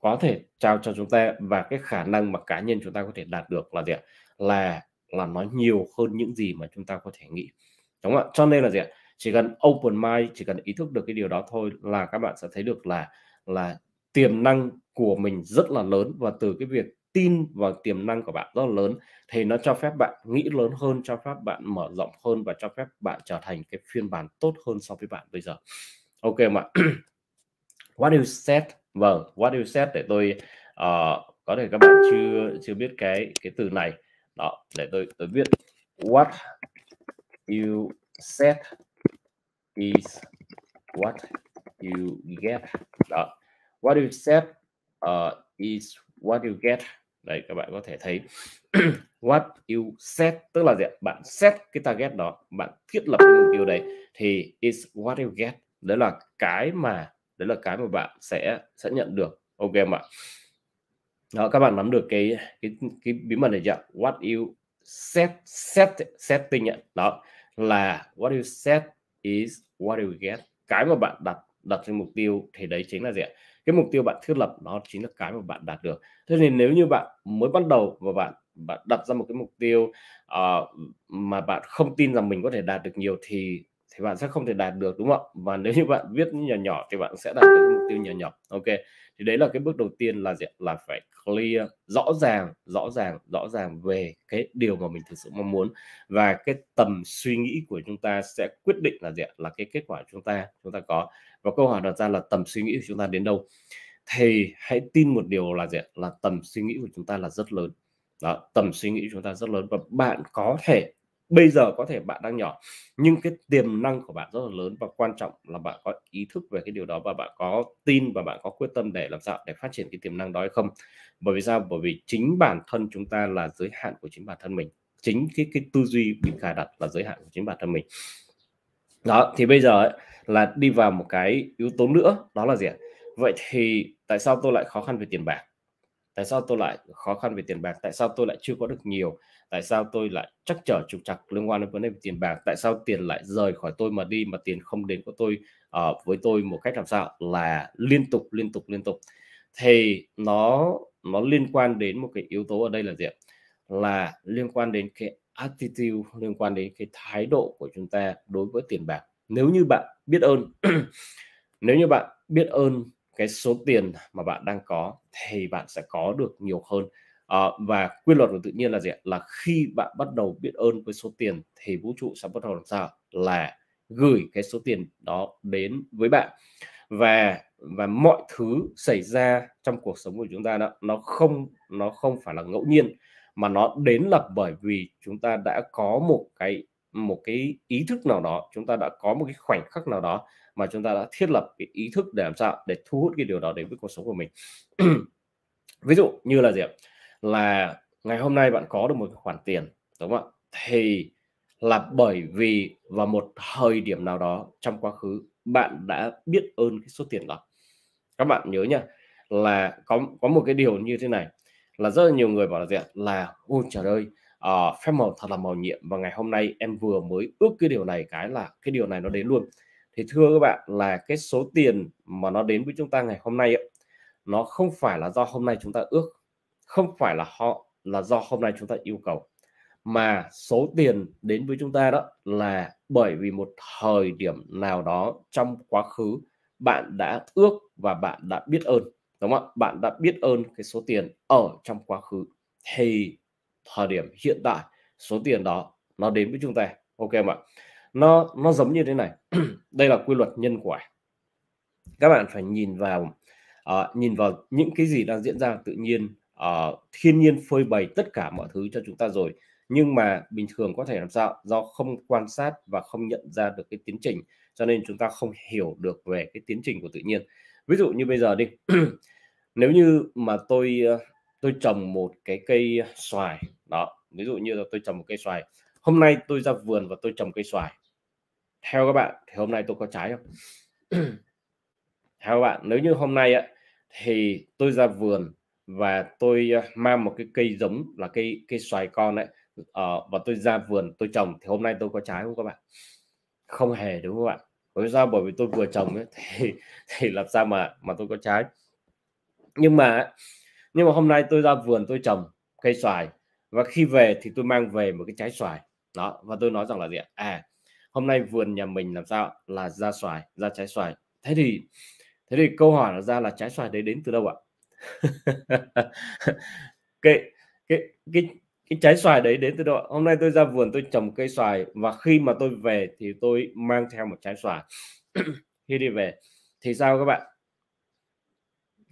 có thể trao cho chúng ta và cái khả năng mà cá nhân chúng ta có thể đạt được là gì ạ là là nó nhiều hơn những gì mà chúng ta có thể nghĩ đúng không ạ cho nên là gì ạ chỉ cần open mind chỉ cần ý thức được cái điều đó thôi là các bạn sẽ thấy được là là tiềm năng của mình rất là lớn và từ cái việc tin vào tiềm năng của bạn rất là lớn thì nó cho phép bạn nghĩ lớn hơn cho phép bạn mở rộng hơn và cho phép bạn trở thành cái phiên bản tốt hơn so với bạn bây giờ ok mà what you said vâng what you said để tôi uh, có thể các bạn chưa chưa biết cái cái từ này đó để tôi tôi viết what you said is what you get đó what you said uh, is what you get đây các bạn có thể thấy what you set tức là gì bạn set cái target đó bạn thiết lập cái mục tiêu đấy thì is what you get đó là cái mà đấy là cái mà bạn sẽ sẽ nhận được ok em ạ đó các bạn nắm được cái cái cái bí mật này chưa what you set set setting ấy. đó là what you set is what you get cái mà bạn đặt đặt trên mục tiêu thì đấy chính là gì ạ cái mục tiêu bạn thiết lập nó chính là cái mà bạn đạt được thế nên nếu như bạn mới bắt đầu và bạn bạn đặt ra một cái mục tiêu uh, mà bạn không tin rằng mình có thể đạt được nhiều thì thì bạn sẽ không thể đạt được đúng không ạ và nếu như bạn viết nhỏ nhỏ thì bạn sẽ đạt được mục tiêu nhỏ nhỏ ok thì đấy là cái bước đầu tiên là gì là phải clear rõ ràng rõ ràng rõ ràng về cái điều mà mình thực sự mong muốn và cái tầm suy nghĩ của chúng ta sẽ quyết định là gì là cái kết quả chúng ta chúng ta có và câu hỏi đặt ra là tầm suy nghĩ của chúng ta đến đâu thì hãy tin một điều là gì là tầm suy nghĩ của chúng ta là rất lớn đó, tầm suy nghĩ của chúng ta rất lớn và bạn có thể bây giờ có thể bạn đang nhỏ nhưng cái tiềm năng của bạn rất là lớn và quan trọng là bạn có ý thức về cái điều đó và bạn có tin và bạn có quyết tâm để làm sao để phát triển cái tiềm năng đó hay không bởi vì sao bởi vì chính bản thân chúng ta là giới hạn của chính bản thân mình chính cái cái tư duy bị cài đặt là giới hạn của chính bản thân mình đó thì bây giờ ấy, là đi vào một cái yếu tố nữa đó là gì vậy thì tại sao tôi lại khó khăn về tiền bạc tại sao tôi lại khó khăn về tiền bạc tại sao tôi lại chưa có được nhiều tại sao tôi lại chắc trở trục trặc liên quan đến vấn đề về tiền bạc tại sao tiền lại rời khỏi tôi mà đi mà tiền không đến của tôi uh, với tôi một cách làm sao là liên tục liên tục liên tục thì nó nó liên quan đến một cái yếu tố ở đây là gì là liên quan đến cái attitude liên quan đến cái thái độ của chúng ta đối với tiền bạc nếu như bạn biết ơn nếu như bạn biết ơn cái số tiền mà bạn đang có thì bạn sẽ có được nhiều hơn à, và quy luật của tự nhiên là gì là khi bạn bắt đầu biết ơn với số tiền thì vũ trụ sẽ bắt đầu làm sao là gửi cái số tiền đó đến với bạn và và mọi thứ xảy ra trong cuộc sống của chúng ta đó nó không nó không phải là ngẫu nhiên mà nó đến là bởi vì chúng ta đã có một cái một cái ý thức nào đó chúng ta đã có một cái khoảnh khắc nào đó mà chúng ta đã thiết lập cái ý thức để làm sao để thu hút cái điều đó đến với cuộc sống của mình ví dụ như là gì ạ là ngày hôm nay bạn có được một khoản tiền đúng không ạ thì là bởi vì vào một thời điểm nào đó trong quá khứ bạn đã biết ơn cái số tiền đó các bạn nhớ nha là có có một cái điều như thế này là rất là nhiều người bảo là gì ạ là ôi trời ơi uh, phép màu thật là màu nhiệm và ngày hôm nay em vừa mới ước cái điều này cái là cái điều này nó đến luôn thì thưa các bạn là cái số tiền mà nó đến với chúng ta ngày hôm nay ấy, nó không phải là do hôm nay chúng ta ước không phải là họ là do hôm nay chúng ta yêu cầu mà số tiền đến với chúng ta đó là bởi vì một thời điểm nào đó trong quá khứ bạn đã ước và bạn đã biết ơn đúng không ạ bạn đã biết ơn cái số tiền ở trong quá khứ thì thời điểm hiện tại số tiền đó nó đến với chúng ta ok em ạ nó nó giống như thế này đây là quy luật nhân quả các bạn phải nhìn vào uh, nhìn vào những cái gì đang diễn ra tự nhiên uh, thiên nhiên phơi bày tất cả mọi thứ cho chúng ta rồi nhưng mà bình thường có thể làm sao do không quan sát và không nhận ra được cái tiến trình cho nên chúng ta không hiểu được về cái tiến trình của tự nhiên ví dụ như bây giờ đi nếu như mà tôi ờ, tôi trồng một cái cây xoài đó ví dụ như là tôi trồng một cây xoài hôm nay tôi ra vườn và tôi trồng cây xoài theo các bạn thì hôm nay tôi có trái không theo các bạn nếu như hôm nay á thì tôi ra vườn và tôi ờ, mang một cái cây giống là cây cây xoài con đấy uh, và tôi ra vườn tôi trồng thì hôm nay tôi có trái không các bạn không hề đúng không ạ bởi sao bởi vì tôi vừa trồng ấy, thì thì làm sao mà mà tôi có trái nhưng mà nhưng mà hôm nay tôi ra vườn tôi trồng cây xoài và khi về thì tôi mang về một cái trái xoài đó và tôi nói rằng là gì ạ à hôm nay vườn nhà mình làm sao là ra xoài ra trái xoài thế thì thế thì câu hỏi là ra là trái xoài đấy đến từ đâu ạ cái cái cái cái trái xoài đấy đến từ đó hôm nay tôi ra vườn tôi trồng cây xoài và khi mà tôi về thì tôi mang theo một trái xoài khi đi về thì sao các bạn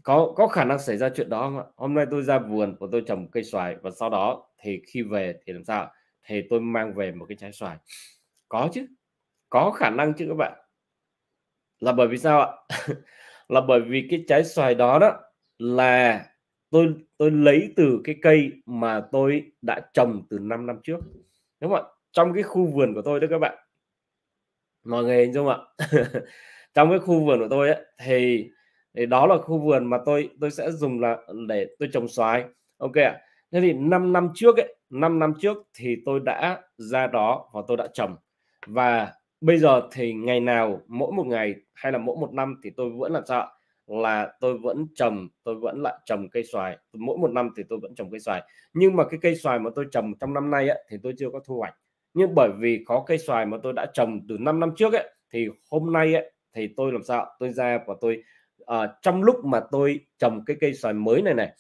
có có khả năng xảy ra chuyện đó không ạ hôm nay tôi ra vườn và tôi trồng cây xoài và sau đó thì khi về thì làm sao thì tôi mang về một cái trái xoài có chứ có khả năng chứ các bạn là bởi vì sao ạ là bởi vì cái trái xoài đó đó là tôi tôi lấy từ cái cây mà tôi đã trồng từ 5 năm trước đúng không ạ trong cái khu vườn của tôi đó các bạn mọi người hình dung ạ trong cái khu vườn của tôi ấy, thì, thì đó là khu vườn mà tôi tôi sẽ dùng là để tôi trồng xoài ok ạ thế thì 5 năm trước ấy 5 năm trước thì tôi đã ra đó và tôi đã trồng và bây giờ thì ngày nào mỗi một ngày hay là mỗi một năm thì tôi vẫn là sao là tôi vẫn trồng tôi vẫn lại trồng cây xoài mỗi một năm thì tôi vẫn trồng cây xoài nhưng mà cái cây xoài mà tôi trồng trong năm nay ấy, thì tôi chưa có thu hoạch nhưng bởi vì có cây xoài mà tôi đã trồng từ 5 năm trước ấy thì hôm nay ấy, thì tôi làm sao tôi ra và tôi uh, trong lúc mà tôi trồng cái cây xoài mới này này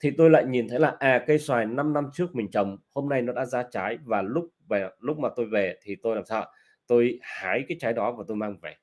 thì tôi lại nhìn thấy là à cây xoài 5 năm trước mình trồng hôm nay nó đã ra trái và lúc về lúc mà tôi về thì tôi làm sao tôi hái cái trái đó và tôi mang về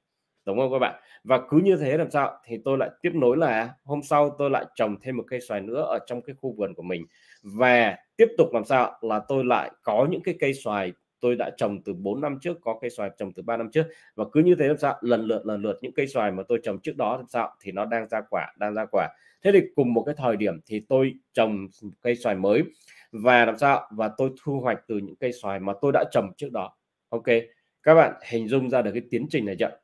đúng không các bạn và cứ như thế làm sao thì tôi lại tiếp nối là hôm sau tôi lại trồng thêm một cây xoài nữa ở trong cái khu vườn của mình và tiếp tục làm sao là tôi lại có những cái cây xoài tôi đã trồng từ 4 năm trước có cây xoài trồng từ 3 năm trước và cứ như thế làm sao lần lượt lần lượt những cây xoài mà tôi trồng trước đó làm sao thì nó đang ra quả đang ra quả thế thì cùng một cái thời điểm thì tôi trồng cây xoài mới và làm sao và tôi thu hoạch từ những cây xoài mà tôi đã trồng trước đó ok các bạn hình dung ra được cái tiến trình này chưa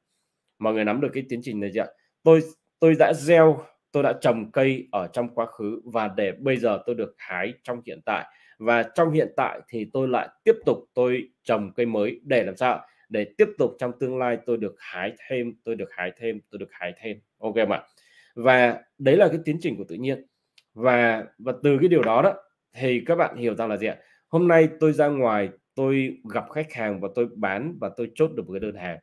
mọi người nắm được cái tiến trình này chưa tôi tôi đã gieo tôi đã trồng cây ở trong quá khứ và để bây giờ tôi được hái trong hiện tại và trong hiện tại thì tôi lại tiếp tục tôi trồng cây mới để làm sao để tiếp tục trong tương lai tôi được hái thêm tôi được hái thêm tôi được hái thêm ok mà và đấy là cái tiến trình của tự nhiên và và từ cái điều đó đó thì các bạn hiểu ra là gì ạ hôm nay tôi ra ngoài tôi gặp khách hàng và tôi bán và tôi chốt được một cái đơn hàng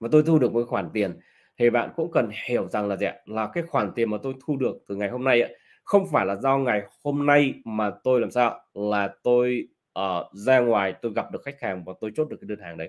mà tôi thu được một khoản tiền thì bạn cũng cần hiểu rằng là gì ạ là cái khoản tiền mà tôi thu được từ ngày hôm nay ấy, không phải là do ngày hôm nay mà tôi làm sao là tôi uh, ra ngoài tôi gặp được khách hàng và tôi chốt được cái đơn hàng đấy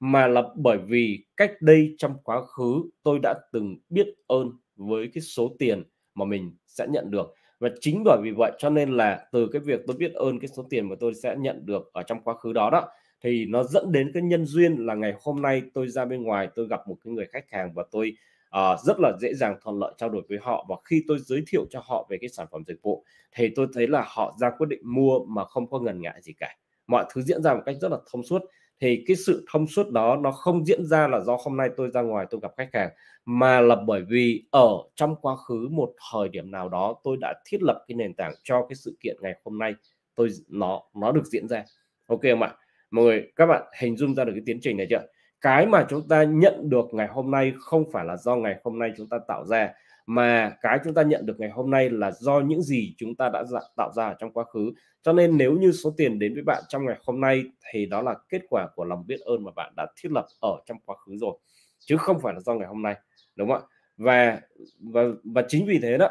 mà là bởi vì cách đây trong quá khứ tôi đã từng biết ơn với cái số tiền mà mình sẽ nhận được và chính bởi vì vậy cho nên là từ cái việc tôi biết ơn cái số tiền mà tôi sẽ nhận được ở trong quá khứ đó đó thì nó dẫn đến cái nhân duyên là ngày hôm nay tôi ra bên ngoài tôi gặp một cái người khách hàng và tôi uh, rất là dễ dàng thuận lợi trao đổi với họ và khi tôi giới thiệu cho họ về cái sản phẩm dịch vụ thì tôi thấy là họ ra quyết định mua mà không có ngần ngại gì cả mọi thứ diễn ra một cách rất là thông suốt thì cái sự thông suốt đó nó không diễn ra là do hôm nay tôi ra ngoài tôi gặp khách hàng mà là bởi vì ở trong quá khứ một thời điểm nào đó tôi đã thiết lập cái nền tảng cho cái sự kiện ngày hôm nay tôi nó nó được diễn ra ok không ạ mọi người các bạn hình dung ra được cái tiến trình này chưa cái mà chúng ta nhận được ngày hôm nay không phải là do ngày hôm nay chúng ta tạo ra mà cái chúng ta nhận được ngày hôm nay là do những gì chúng ta đã dạ, tạo ra trong quá khứ cho nên nếu như số tiền đến với bạn trong ngày hôm nay thì đó là kết quả của lòng biết ơn mà bạn đã thiết lập ở trong quá khứ rồi chứ không phải là do ngày hôm nay đúng không ạ và và và chính vì thế đó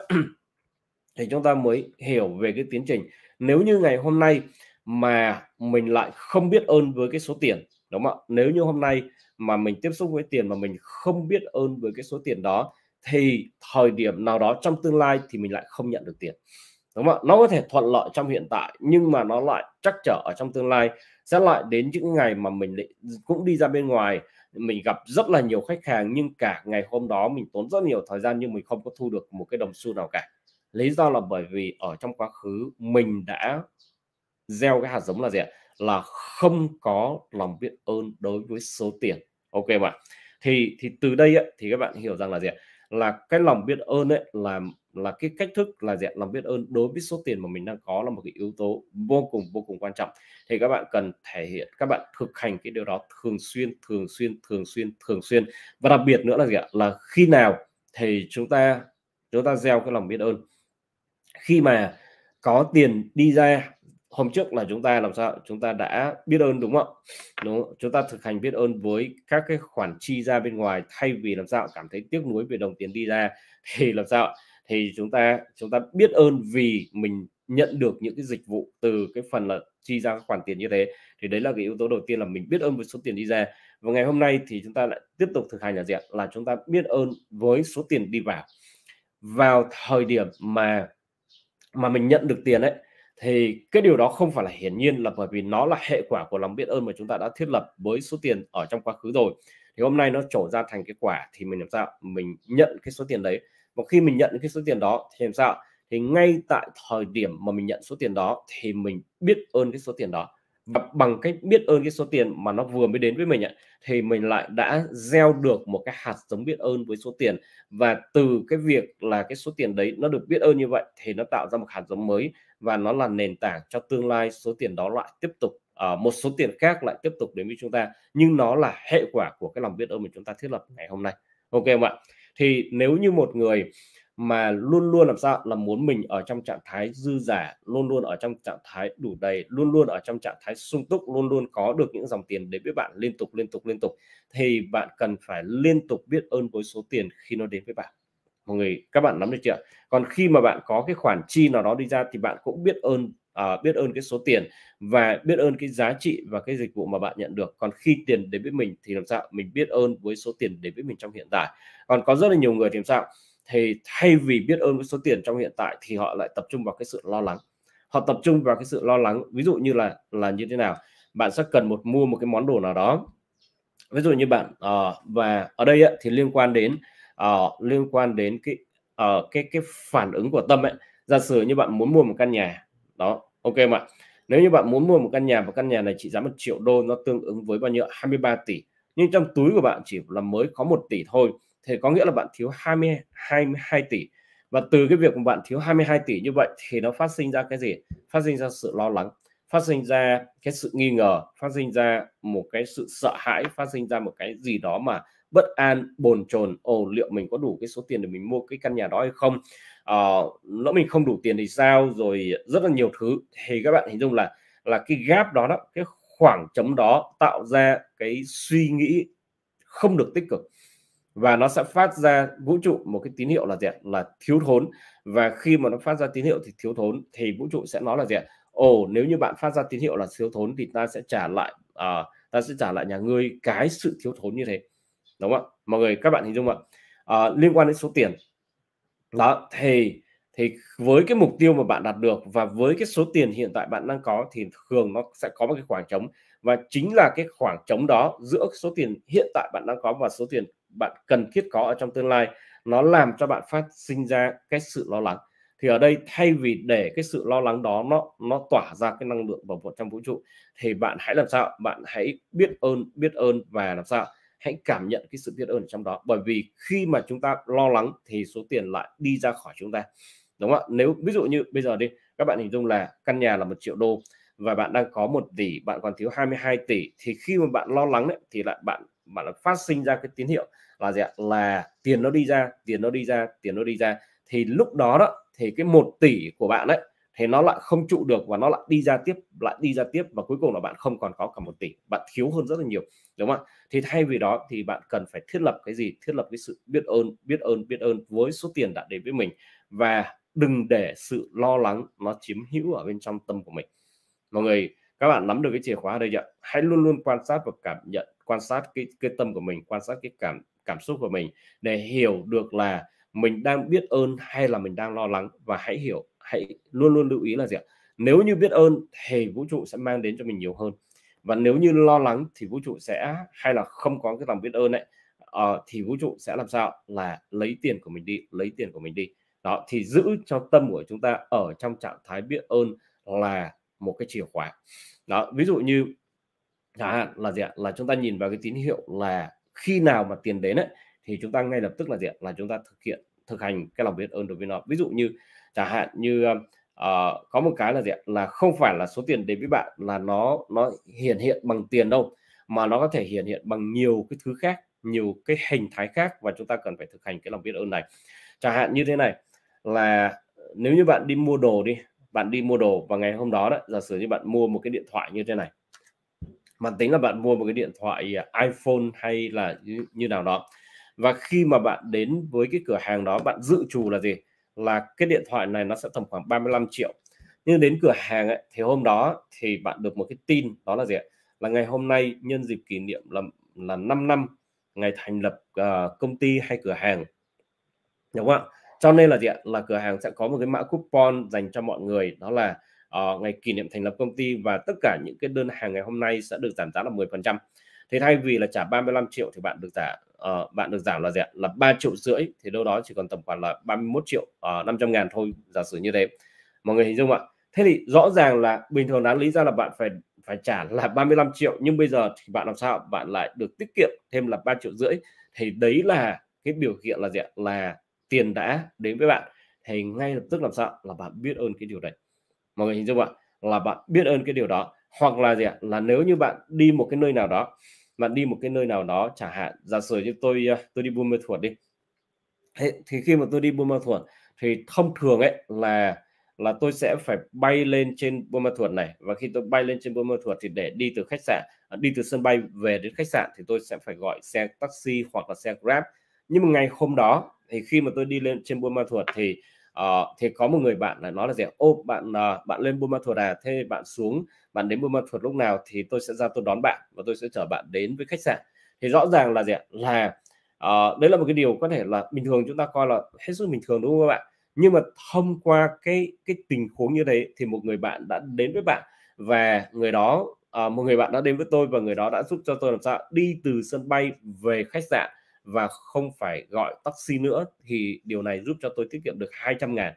thì chúng ta mới hiểu về cái tiến trình nếu như ngày hôm nay mà mình lại không biết ơn với cái số tiền đúng không ạ nếu như hôm nay mà mình tiếp xúc với tiền mà mình không biết ơn với cái số tiền đó thì thời điểm nào đó trong tương lai thì mình lại không nhận được tiền đúng không ạ nó có thể thuận lợi trong hiện tại nhưng mà nó lại chắc trở ở trong tương lai sẽ lại đến những ngày mà mình cũng đi ra bên ngoài mình gặp rất là nhiều khách hàng nhưng cả ngày hôm đó mình tốn rất nhiều thời gian nhưng mình không có thu được một cái đồng xu nào cả lý do là bởi vì ở trong quá khứ mình đã gieo cái hạt giống là gì ạ là không có lòng biết ơn đối với số tiền ok mà thì thì từ đây ấy, thì các bạn hiểu rằng là gì ạ là cái lòng biết ơn ấy là là cái cách thức là gì ạ? lòng biết ơn đối với số tiền mà mình đang có là một cái yếu tố vô cùng vô cùng quan trọng thì các bạn cần thể hiện các bạn thực hành cái điều đó thường xuyên thường xuyên thường xuyên thường xuyên và đặc biệt nữa là gì ạ là khi nào thì chúng ta chúng ta gieo cái lòng biết ơn khi mà có tiền đi ra hôm trước là chúng ta làm sao chúng ta đã biết ơn đúng không đúng không? chúng ta thực hành biết ơn với các cái khoản chi ra bên ngoài thay vì làm sao cảm thấy tiếc nuối về đồng tiền đi ra thì làm sao thì chúng ta chúng ta biết ơn vì mình nhận được những cái dịch vụ từ cái phần là chi ra khoản tiền như thế thì đấy là cái yếu tố đầu tiên là mình biết ơn với số tiền đi ra và ngày hôm nay thì chúng ta lại tiếp tục thực hành là gì ạ là chúng ta biết ơn với số tiền đi vào vào thời điểm mà mà mình nhận được tiền ấy thì cái điều đó không phải là hiển nhiên là bởi vì nó là hệ quả của lòng biết ơn mà chúng ta đã thiết lập với số tiền ở trong quá khứ rồi thì hôm nay nó trổ ra thành cái quả thì mình làm sao mình nhận cái số tiền đấy và khi mình nhận cái số tiền đó thì làm sao thì ngay tại thời điểm mà mình nhận số tiền đó thì mình biết ơn cái số tiền đó bằng cách biết ơn cái số tiền mà nó vừa mới đến với mình ạ thì mình lại đã gieo được một cái hạt giống biết ơn với số tiền và từ cái việc là cái số tiền đấy nó được biết ơn như vậy thì nó tạo ra một hạt giống mới và nó là nền tảng cho tương lai số tiền đó lại tiếp tục uh, một số tiền khác lại tiếp tục đến với chúng ta nhưng nó là hệ quả của cái lòng biết ơn mà chúng ta thiết lập ngày hôm nay ok không ạ thì nếu như một người mà luôn luôn làm sao là muốn mình ở trong trạng thái dư giả luôn luôn ở trong trạng thái đủ đầy luôn luôn ở trong trạng thái sung túc luôn luôn có được những dòng tiền để biết bạn liên tục liên tục liên tục thì bạn cần phải liên tục biết ơn với số tiền khi nó đến với bạn mọi người các bạn nắm được chưa còn khi mà bạn có cái khoản chi nào đó đi ra thì bạn cũng biết ơn uh, biết ơn cái số tiền và biết ơn cái giá trị và cái dịch vụ mà bạn nhận được còn khi tiền đến với mình thì làm sao mình biết ơn với số tiền đến với mình trong hiện tại còn có rất là nhiều người thì làm sao thì thay vì biết ơn với số tiền trong hiện tại thì họ lại tập trung vào cái sự lo lắng họ tập trung vào cái sự lo lắng ví dụ như là là như thế nào bạn sẽ cần một mua một cái món đồ nào đó ví dụ như bạn uh, và ở đây ấy, thì liên quan đến uh, liên quan đến cái uh, cái cái phản ứng của tâm ấy giả sử như bạn muốn mua một căn nhà đó ok mà nếu như bạn muốn mua một căn nhà và căn nhà này trị giá một triệu đô nó tương ứng với bao nhiêu 23 tỷ nhưng trong túi của bạn chỉ là mới có một tỷ thôi thì có nghĩa là bạn thiếu 20 22 tỷ và từ cái việc mà bạn thiếu 22 tỷ như vậy thì nó phát sinh ra cái gì phát sinh ra sự lo lắng phát sinh ra cái sự nghi ngờ phát sinh ra một cái sự sợ hãi phát sinh ra một cái gì đó mà bất an bồn chồn ồ liệu mình có đủ cái số tiền để mình mua cái căn nhà đó hay không ờ, lỡ mình không đủ tiền thì sao rồi rất là nhiều thứ thì các bạn hình dung là là cái gap đó đó cái khoảng trống đó tạo ra cái suy nghĩ không được tích cực và nó sẽ phát ra vũ trụ một cái tín hiệu là gì là thiếu thốn và khi mà nó phát ra tín hiệu thì thiếu thốn thì vũ trụ sẽ nói là gì ồ nếu như bạn phát ra tín hiệu là thiếu thốn thì ta sẽ trả lại à, ta sẽ trả lại nhà ngươi cái sự thiếu thốn như thế đúng không ạ mọi người các bạn hình dung ạ à, liên quan đến số tiền đó thì thì với cái mục tiêu mà bạn đạt được và với cái số tiền hiện tại bạn đang có thì thường nó sẽ có một cái khoảng trống và chính là cái khoảng trống đó giữa số tiền hiện tại bạn đang có và số tiền bạn cần thiết có ở trong tương lai nó làm cho bạn phát sinh ra cái sự lo lắng thì ở đây thay vì để cái sự lo lắng đó nó nó tỏa ra cái năng lượng vào trong vũ trụ thì bạn hãy làm sao bạn hãy biết ơn biết ơn và làm sao hãy cảm nhận cái sự biết ơn trong đó bởi vì khi mà chúng ta lo lắng thì số tiền lại đi ra khỏi chúng ta đúng không ạ nếu ví dụ như bây giờ đi các bạn hình dung là căn nhà là một triệu đô và bạn đang có một tỷ bạn còn thiếu 22 tỷ thì khi mà bạn lo lắng đấy thì lại bạn bạn là phát sinh ra cái tín hiệu là gì ạ là tiền nó đi ra tiền nó đi ra tiền nó đi ra thì lúc đó đó thì cái một tỷ của bạn đấy thì nó lại không trụ được và nó lại đi ra tiếp lại đi ra tiếp và cuối cùng là bạn không còn có cả một tỷ bạn thiếu hơn rất là nhiều đúng không ạ thì thay vì đó thì bạn cần phải thiết lập cái gì thiết lập cái sự biết ơn biết ơn biết ơn với số tiền đã đến với mình và đừng để sự lo lắng nó chiếm hữu ở bên trong tâm của mình mọi người các bạn nắm được cái chìa khóa ở đây ạ hãy luôn luôn quan sát và cảm nhận quan sát cái cái tâm của mình quan sát cái cảm cảm xúc của mình để hiểu được là mình đang biết ơn hay là mình đang lo lắng và hãy hiểu hãy luôn luôn lưu ý là gì ạ nếu như biết ơn thì vũ trụ sẽ mang đến cho mình nhiều hơn và nếu như lo lắng thì vũ trụ sẽ hay là không có cái lòng biết ơn ấy uh, thì vũ trụ sẽ làm sao là lấy tiền của mình đi lấy tiền của mình đi đó thì giữ cho tâm của chúng ta ở trong trạng thái biết ơn là một cái chìa khóa đó ví dụ như chẳng hạn là gì ạ là chúng ta nhìn vào cái tín hiệu là khi nào mà tiền đến ấy, thì chúng ta ngay lập tức là gì ạ? là chúng ta thực hiện thực hành cái lòng biết ơn đối với nó ví dụ như chẳng hạn như uh, có một cái là gì ạ? là không phải là số tiền đến với bạn là nó nó hiển hiện bằng tiền đâu mà nó có thể hiển hiện bằng nhiều cái thứ khác nhiều cái hình thái khác và chúng ta cần phải thực hành cái lòng biết ơn này chẳng hạn như thế này là nếu như bạn đi mua đồ đi bạn đi mua đồ và ngày hôm đó đó giả sử như bạn mua một cái điện thoại như thế này bạn tính là bạn mua một cái điện thoại à, iPhone hay là như, như nào đó và khi mà bạn đến với cái cửa hàng đó bạn dự trù là gì là cái điện thoại này nó sẽ tầm khoảng 35 triệu nhưng đến cửa hàng ấy, thì hôm đó thì bạn được một cái tin đó là gì ạ là ngày hôm nay nhân dịp kỷ niệm là là 5 năm ngày thành lập uh, công ty hay cửa hàng đúng không ạ cho nên là gì ạ là cửa hàng sẽ có một cái mã coupon dành cho mọi người đó là uh, ngày kỷ niệm thành lập công ty và tất cả những cái đơn hàng ngày hôm nay sẽ được giảm giá là 10 phần trăm thế thay vì là trả 35 triệu thì bạn được giảm uh, ờ, bạn được giảm là gì ạ là 3 triệu rưỡi thì đâu đó chỉ còn tầm khoảng là 31 triệu uh, ờ, 500 ngàn thôi giả sử như thế mọi người hình dung ạ thế thì rõ ràng là bình thường đáng lý ra là bạn phải phải trả là 35 triệu nhưng bây giờ thì bạn làm sao bạn lại được tiết kiệm thêm là 3 triệu rưỡi thì đấy là cái biểu hiện là gì ạ là tiền đã đến với bạn thì ngay lập tức làm sao là bạn biết ơn cái điều đấy mọi người hình dung bạn là bạn biết ơn cái điều đó hoặc là gì ạ là nếu như bạn đi một cái nơi nào đó bạn đi một cái nơi nào đó chẳng hạn giả sử như tôi à, tôi đi buôn ma thuột đi thế, thì khi mà tôi đi buôn ma thuột thì thông thường ấy là là tôi sẽ phải bay lên trên Buôn Ma Thuột này và khi tôi bay lên trên Buôn Ma Thuột thì để đi từ khách sạn à, đi từ sân bay về đến khách sạn thì tôi sẽ phải gọi xe taxi hoặc là xe Grab nhưng mà ngày hôm đó thì khi mà tôi đi lên trên Buôn Ma Thuột thì uh, thì có một người bạn là nói là gì ô bạn uh, bạn lên Buôn Ma Thuột à thế bạn xuống bạn đến Buôn Ma Thuột lúc nào thì tôi sẽ ra tôi đón bạn và tôi sẽ chở bạn đến với khách sạn thì rõ ràng là gì ạ là uh, đấy là một cái điều có thể là bình thường chúng ta coi là hết sức bình thường đúng không các bạn nhưng mà thông qua cái cái tình huống như thế thì một người bạn đã đến với bạn và người đó uh, một người bạn đã đến với tôi và người đó đã giúp cho tôi làm sao đi từ sân bay về khách sạn và không phải gọi taxi nữa thì điều này giúp cho tôi tiết kiệm được 200 ngàn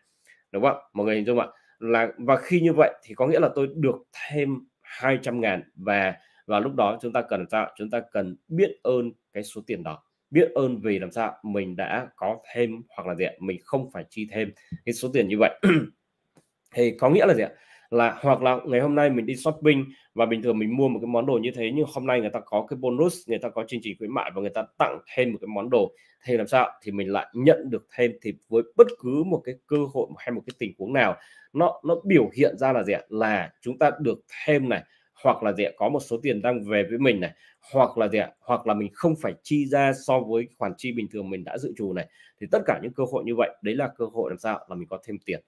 đúng không mọi người hình dung ạ là và khi như vậy thì có nghĩa là tôi được thêm 200 ngàn và và lúc đó chúng ta cần làm sao chúng ta cần biết ơn cái số tiền đó biết ơn vì làm sao mình đã có thêm hoặc là gì ạ mình không phải chi thêm cái số tiền như vậy thì có nghĩa là gì ạ là hoặc là ngày hôm nay mình đi shopping và bình thường mình mua một cái món đồ như thế nhưng hôm nay người ta có cái bonus người ta có chương trình khuyến mại và người ta tặng thêm một cái món đồ thì làm sao thì mình lại nhận được thêm thì với bất cứ một cái cơ hội hay một cái tình huống nào nó nó biểu hiện ra là gì ạ là chúng ta được thêm này hoặc là gì ạ có một số tiền đang về với mình này hoặc là gì ạ hoặc là mình không phải chi ra so với khoản chi bình thường mình đã dự trù này thì tất cả những cơ hội như vậy đấy là cơ hội làm sao là mình có thêm tiền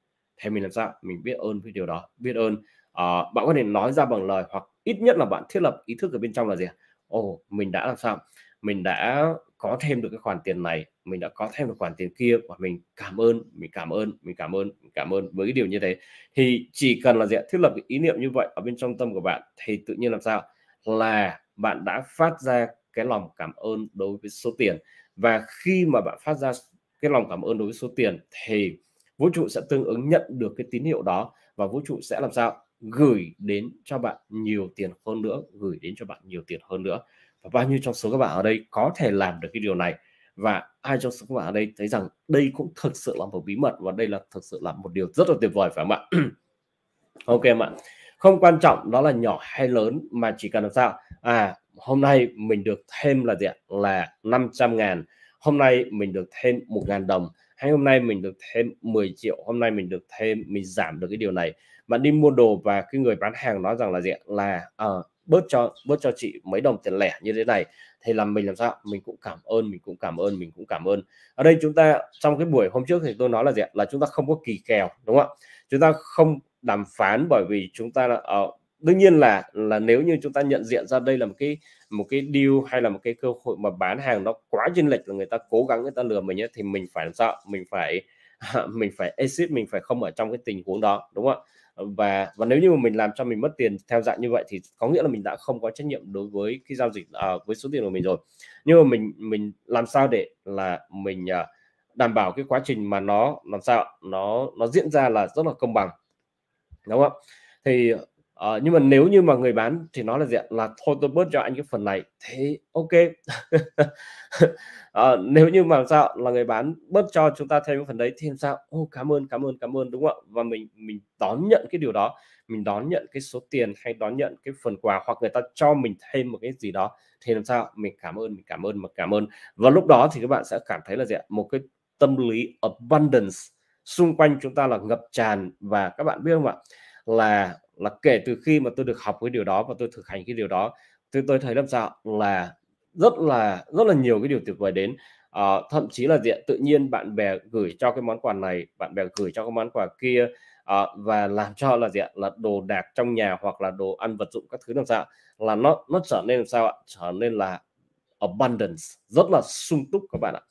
thì mình làm sao mình biết ơn với điều đó biết ơn uh, bạn có thể nói ra bằng lời hoặc ít nhất là bạn thiết lập ý thức ở bên trong là gì ồ oh, mình đã làm sao mình đã có thêm được cái khoản tiền này mình đã có thêm được khoản tiền kia và mình cảm ơn mình cảm ơn mình cảm ơn mình cảm ơn với cái điều như thế thì chỉ cần là gì thiết lập cái ý niệm như vậy ở bên trong tâm của bạn thì tự nhiên làm sao là bạn đã phát ra cái lòng cảm ơn đối với số tiền và khi mà bạn phát ra cái lòng cảm ơn đối với số tiền thì vũ trụ sẽ tương ứng nhận được cái tín hiệu đó và vũ trụ sẽ làm sao gửi đến cho bạn nhiều tiền hơn nữa gửi đến cho bạn nhiều tiền hơn nữa và bao nhiêu trong số các bạn ở đây có thể làm được cái điều này và ai trong số các bạn ở đây thấy rằng đây cũng thực sự là một bí mật và đây là thực sự là một điều rất là tuyệt vời phải không ạ ok em ạ không quan trọng đó là nhỏ hay lớn mà chỉ cần làm sao à hôm nay mình được thêm là gì ạ là 500 ngàn hôm nay mình được thêm một ngàn đồng hay hôm nay mình được thêm 10 triệu hôm nay mình được thêm mình giảm được cái điều này bạn đi mua đồ và cái người bán hàng nói rằng là gì là à, bớt cho bớt cho chị mấy đồng tiền lẻ như thế này thì làm mình làm sao mình cũng cảm ơn mình cũng cảm ơn mình cũng cảm ơn ở đây chúng ta trong cái buổi hôm trước thì tôi nói là gì là chúng ta không có kỳ kèo đúng không ạ chúng ta không đàm phán bởi vì chúng ta là ờ, đương nhiên là là nếu như chúng ta nhận diện ra đây là một cái một cái deal hay là một cái cơ hội mà bán hàng nó quá chênh lệch là người ta cố gắng người ta lừa mình ấy, thì mình phải làm sao mình phải mình phải exit mình phải không ở trong cái tình huống đó đúng không ạ và và nếu như mà mình làm cho mình mất tiền theo dạng như vậy thì có nghĩa là mình đã không có trách nhiệm đối với cái giao dịch à, với số tiền của mình rồi nhưng mà mình mình làm sao để là mình à, đảm bảo cái quá trình mà nó làm sao nó nó diễn ra là rất là công bằng đúng không ạ thì à, nhưng mà nếu như mà người bán thì nó là gì ạ là thôi tôi bớt cho anh cái phần này thế ok à, nếu như mà sao là người bán bớt cho chúng ta thêm cái phần đấy thêm sao ô oh, cảm ơn cảm ơn cảm ơn đúng không ạ và mình mình đón nhận cái điều đó mình đón nhận cái số tiền hay đón nhận cái phần quà hoặc người ta cho mình thêm một cái gì đó thì làm sao mình cảm ơn mình cảm ơn mà cảm ơn và lúc đó thì các bạn sẽ cảm thấy là gì ạ một cái tâm lý abundance xung quanh chúng ta là ngập tràn và các bạn biết không ạ là là kể từ khi mà tôi được học cái điều đó và tôi thực hành cái điều đó thì tôi thấy làm sao là rất là rất là nhiều cái điều tuyệt vời đến à, thậm chí là diện tự nhiên bạn bè gửi cho cái món quà này bạn bè gửi cho cái món quà kia à, và làm cho là diện là đồ đạc trong nhà hoặc là đồ ăn vật dụng các thứ làm sao là nó nó trở nên làm sao ạ trở nên là abundance rất là sung túc các bạn ạ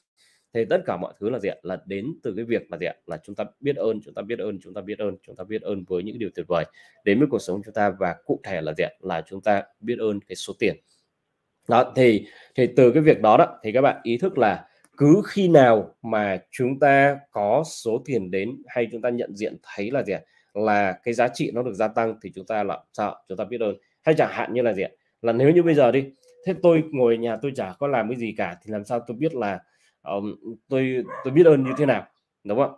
thì tất cả mọi thứ là gì ạ là đến từ cái việc là gì ạ là chúng ta biết ơn chúng ta biết ơn chúng ta biết ơn chúng ta biết ơn với những điều tuyệt vời đến với cuộc sống chúng ta và cụ thể là gì ạ là chúng ta biết ơn cái số tiền đó thì thì từ cái việc đó đó thì các bạn ý thức là cứ khi nào mà chúng ta có số tiền đến hay chúng ta nhận diện thấy là gì ạ là cái giá trị nó được gia tăng thì chúng ta là sao chúng ta biết ơn hay chẳng hạn như là gì ạ là nếu như bây giờ đi thế tôi ngồi nhà tôi chả có làm cái gì cả thì làm sao tôi biết là tôi tôi biết ơn như thế nào đúng không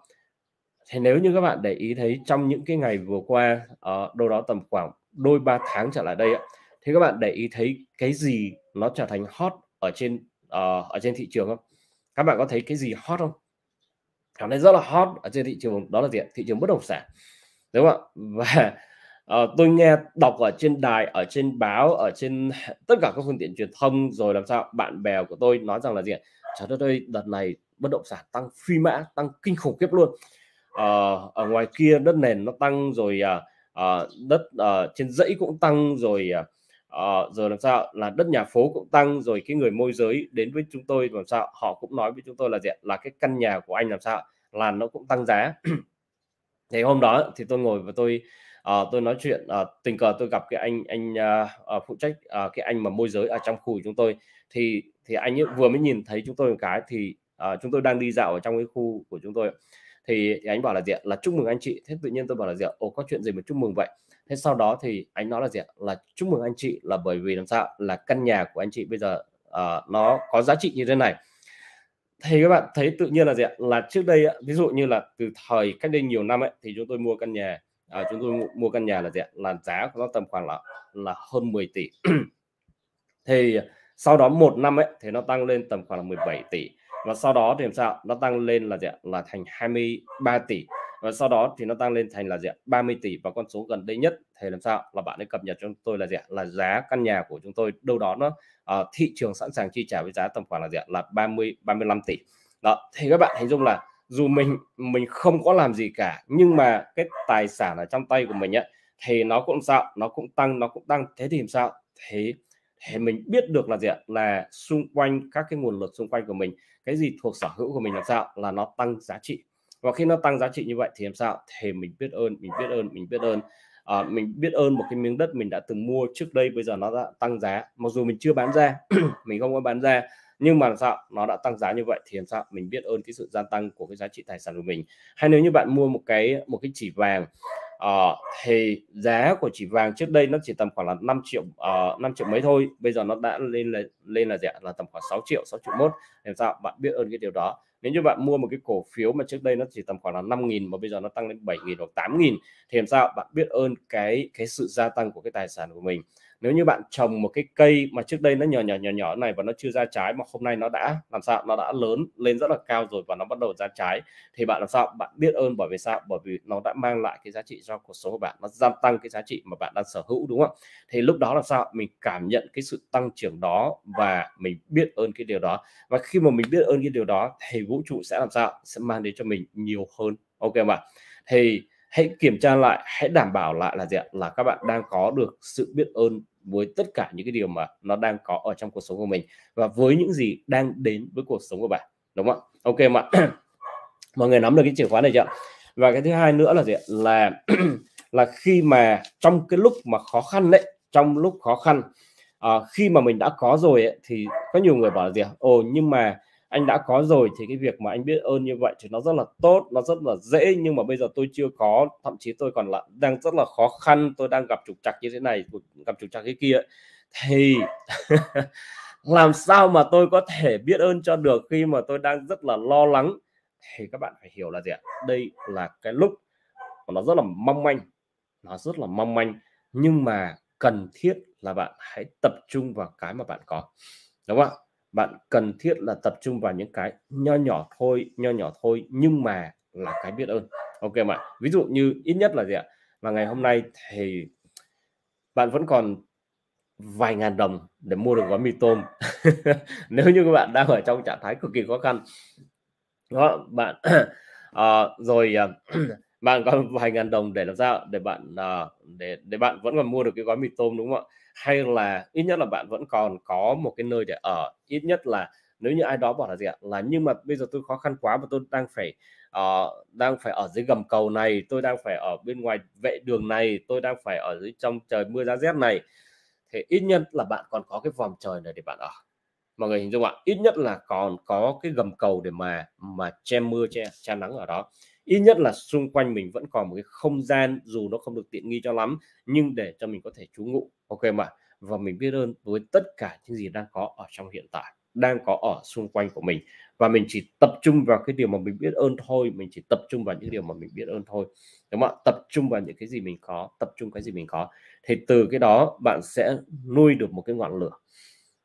thì nếu như các bạn để ý thấy trong những cái ngày vừa qua ở ờ, đâu đó tầm khoảng đôi ba tháng trở lại đây ạ thì các bạn để ý thấy cái gì nó trở thành hot ở trên ờ, ở trên thị trường không các bạn có thấy cái gì hot không cảm thấy rất là hot ở trên thị trường đó là gì thị trường bất động sản đúng không ạ và uh, tôi nghe đọc ở trên đài ở trên báo ở trên tất cả các phương tiện truyền thông rồi làm sao bạn bè của tôi nói rằng là gì ạ trời đất ơi đợt này bất động sản tăng phi mã tăng kinh khủng khiếp luôn uh, ở ngoài kia đất nền nó tăng rồi uh, đất uh, trên dãy cũng tăng rồi uh, rồi làm sao là đất nhà phố cũng tăng rồi cái người môi giới đến với chúng tôi làm sao họ cũng nói với chúng tôi là gì là cái căn nhà của anh làm sao là nó cũng tăng giá thì hôm đó thì tôi ngồi và tôi uh, tôi nói chuyện uh, tình cờ tôi gặp cái anh anh uh, phụ trách uh, cái anh mà môi giới ở trong khu của chúng tôi thì thì anh ấy vừa mới nhìn thấy chúng tôi một cái thì uh, chúng tôi đang đi dạo ở trong cái khu của chúng tôi thì, thì anh bảo là gì là chúc mừng anh chị thế tự nhiên tôi bảo là gì ạ? ồ có chuyện gì mà chúc mừng vậy thế sau đó thì anh nói là gì là chúc mừng anh chị là bởi vì làm sao là căn nhà của anh chị bây giờ uh, nó có giá trị như thế này thì các bạn thấy tự nhiên là gì ạ? là trước đây ví dụ như là từ thời cách đây nhiều năm ấy thì chúng tôi mua căn nhà à, chúng tôi mua căn nhà là gì là giá nó tầm khoảng là là hơn 10 tỷ thì sau đó một năm ấy thì nó tăng lên tầm khoảng là 17 tỷ và sau đó thì làm sao nó tăng lên là gì là thành 23 tỷ và sau đó thì nó tăng lên thành là gì 30 tỷ và con số gần đây nhất thì làm sao là bạn ấy cập nhật cho chúng tôi là gì là giá căn nhà của chúng tôi đâu đó nó uh, thị trường sẵn sàng chi trả với giá tầm khoảng là gì là 30 35 tỷ đó thì các bạn hình dung là dù mình mình không có làm gì cả nhưng mà cái tài sản ở trong tay của mình ấy, thì nó cũng sao nó cũng tăng nó cũng tăng thế thì làm sao thế thì mình biết được là gì ạ là xung quanh các cái nguồn lực xung quanh của mình cái gì thuộc sở hữu của mình làm sao là nó tăng giá trị và khi nó tăng giá trị như vậy thì làm sao thì mình biết ơn mình biết ơn mình biết ơn à, mình biết ơn một cái miếng đất mình đã từng mua trước đây bây giờ nó đã tăng giá mặc dù mình chưa bán ra mình không có bán ra nhưng mà sao nó đã tăng giá như vậy thì làm sao mình biết ơn cái sự gia tăng của cái giá trị tài sản của mình hay nếu như bạn mua một cái một cái chỉ vàng uh, thì giá của chỉ vàng trước đây nó chỉ tầm khoảng là 5 triệu uh, ờ, 5 triệu mấy thôi bây giờ nó đã lên là lên là rẻ là tầm khoảng 6 triệu 6 triệu mốt làm sao bạn biết ơn cái điều đó nếu như bạn mua một cái cổ phiếu mà trước đây nó chỉ tầm khoảng là 5.000 mà bây giờ nó tăng lên 7.000 hoặc 8.000 thì làm sao bạn biết ơn cái cái sự gia tăng của cái tài sản của mình nếu như bạn trồng một cái cây mà trước đây nó nhỏ nhỏ nhỏ nhỏ này và nó chưa ra trái mà hôm nay nó đã làm sao nó đã lớn lên rất là cao rồi và nó bắt đầu ra trái thì bạn làm sao bạn biết ơn bởi vì sao bởi vì nó đã mang lại cái giá trị cho cuộc sống của bạn nó gia tăng cái giá trị mà bạn đang sở hữu đúng không thì lúc đó là sao mình cảm nhận cái sự tăng trưởng đó và mình biết ơn cái điều đó và khi mà mình biết ơn cái điều đó thì vũ trụ sẽ làm sao sẽ mang đến cho mình nhiều hơn ok không ạ thì hãy kiểm tra lại hãy đảm bảo lại là gì ạ là các bạn đang có được sự biết ơn với tất cả những cái điều mà nó đang có ở trong cuộc sống của mình và với những gì đang đến với cuộc sống của bạn đúng không ạ ok mà mọi người nắm được cái chìa khóa này chưa và cái thứ hai nữa là gì là là khi mà trong cái lúc mà khó khăn đấy trong lúc khó khăn à, khi mà mình đã có rồi ấy, thì có nhiều người bảo gì ồ nhưng mà anh đã có rồi thì cái việc mà anh biết ơn như vậy thì nó rất là tốt nó rất là dễ nhưng mà bây giờ tôi chưa có thậm chí tôi còn là đang rất là khó khăn tôi đang gặp trục trặc như thế này gặp trục trặc cái kia thì làm sao mà tôi có thể biết ơn cho được khi mà tôi đang rất là lo lắng thì các bạn phải hiểu là gì ạ đây là cái lúc mà nó rất là mong manh nó rất là mong manh nhưng mà cần thiết là bạn hãy tập trung vào cái mà bạn có đúng không ạ bạn cần thiết là tập trung vào những cái nho nhỏ thôi nho nhỏ thôi nhưng mà là cái biết ơn ok mà ví dụ như ít nhất là gì ạ là ngày hôm nay thì bạn vẫn còn vài ngàn đồng để mua được gói mì tôm nếu như các bạn đang ở trong trạng thái cực kỳ khó khăn đó bạn à, rồi à, bạn còn vài ngàn đồng để làm sao để bạn à, để để bạn vẫn còn mua được cái gói mì tôm đúng không ạ hay là ít nhất là bạn vẫn còn có một cái nơi để ở ít nhất là nếu như ai đó bảo là gì ạ là nhưng mà bây giờ tôi khó khăn quá và tôi đang phải uh, đang phải ở dưới gầm cầu này tôi đang phải ở bên ngoài vệ đường này tôi đang phải ở dưới trong trời mưa giá rét này thì ít nhất là bạn còn có cái vòng trời này để bạn ở mọi người hình dung ạ ít nhất là còn có cái gầm cầu để mà mà che mưa che che nắng ở đó ít nhất là xung quanh mình vẫn còn một cái không gian dù nó không được tiện nghi cho lắm nhưng để cho mình có thể trú ngụ ok mà và mình biết ơn với tất cả những gì đang có ở trong hiện tại đang có ở xung quanh của mình và mình chỉ tập trung vào cái điều mà mình biết ơn thôi mình chỉ tập trung vào những điều mà mình biết ơn thôi đúng không ạ tập trung vào những cái gì mình có tập trung cái gì mình có thì từ cái đó bạn sẽ nuôi được một cái ngọn lửa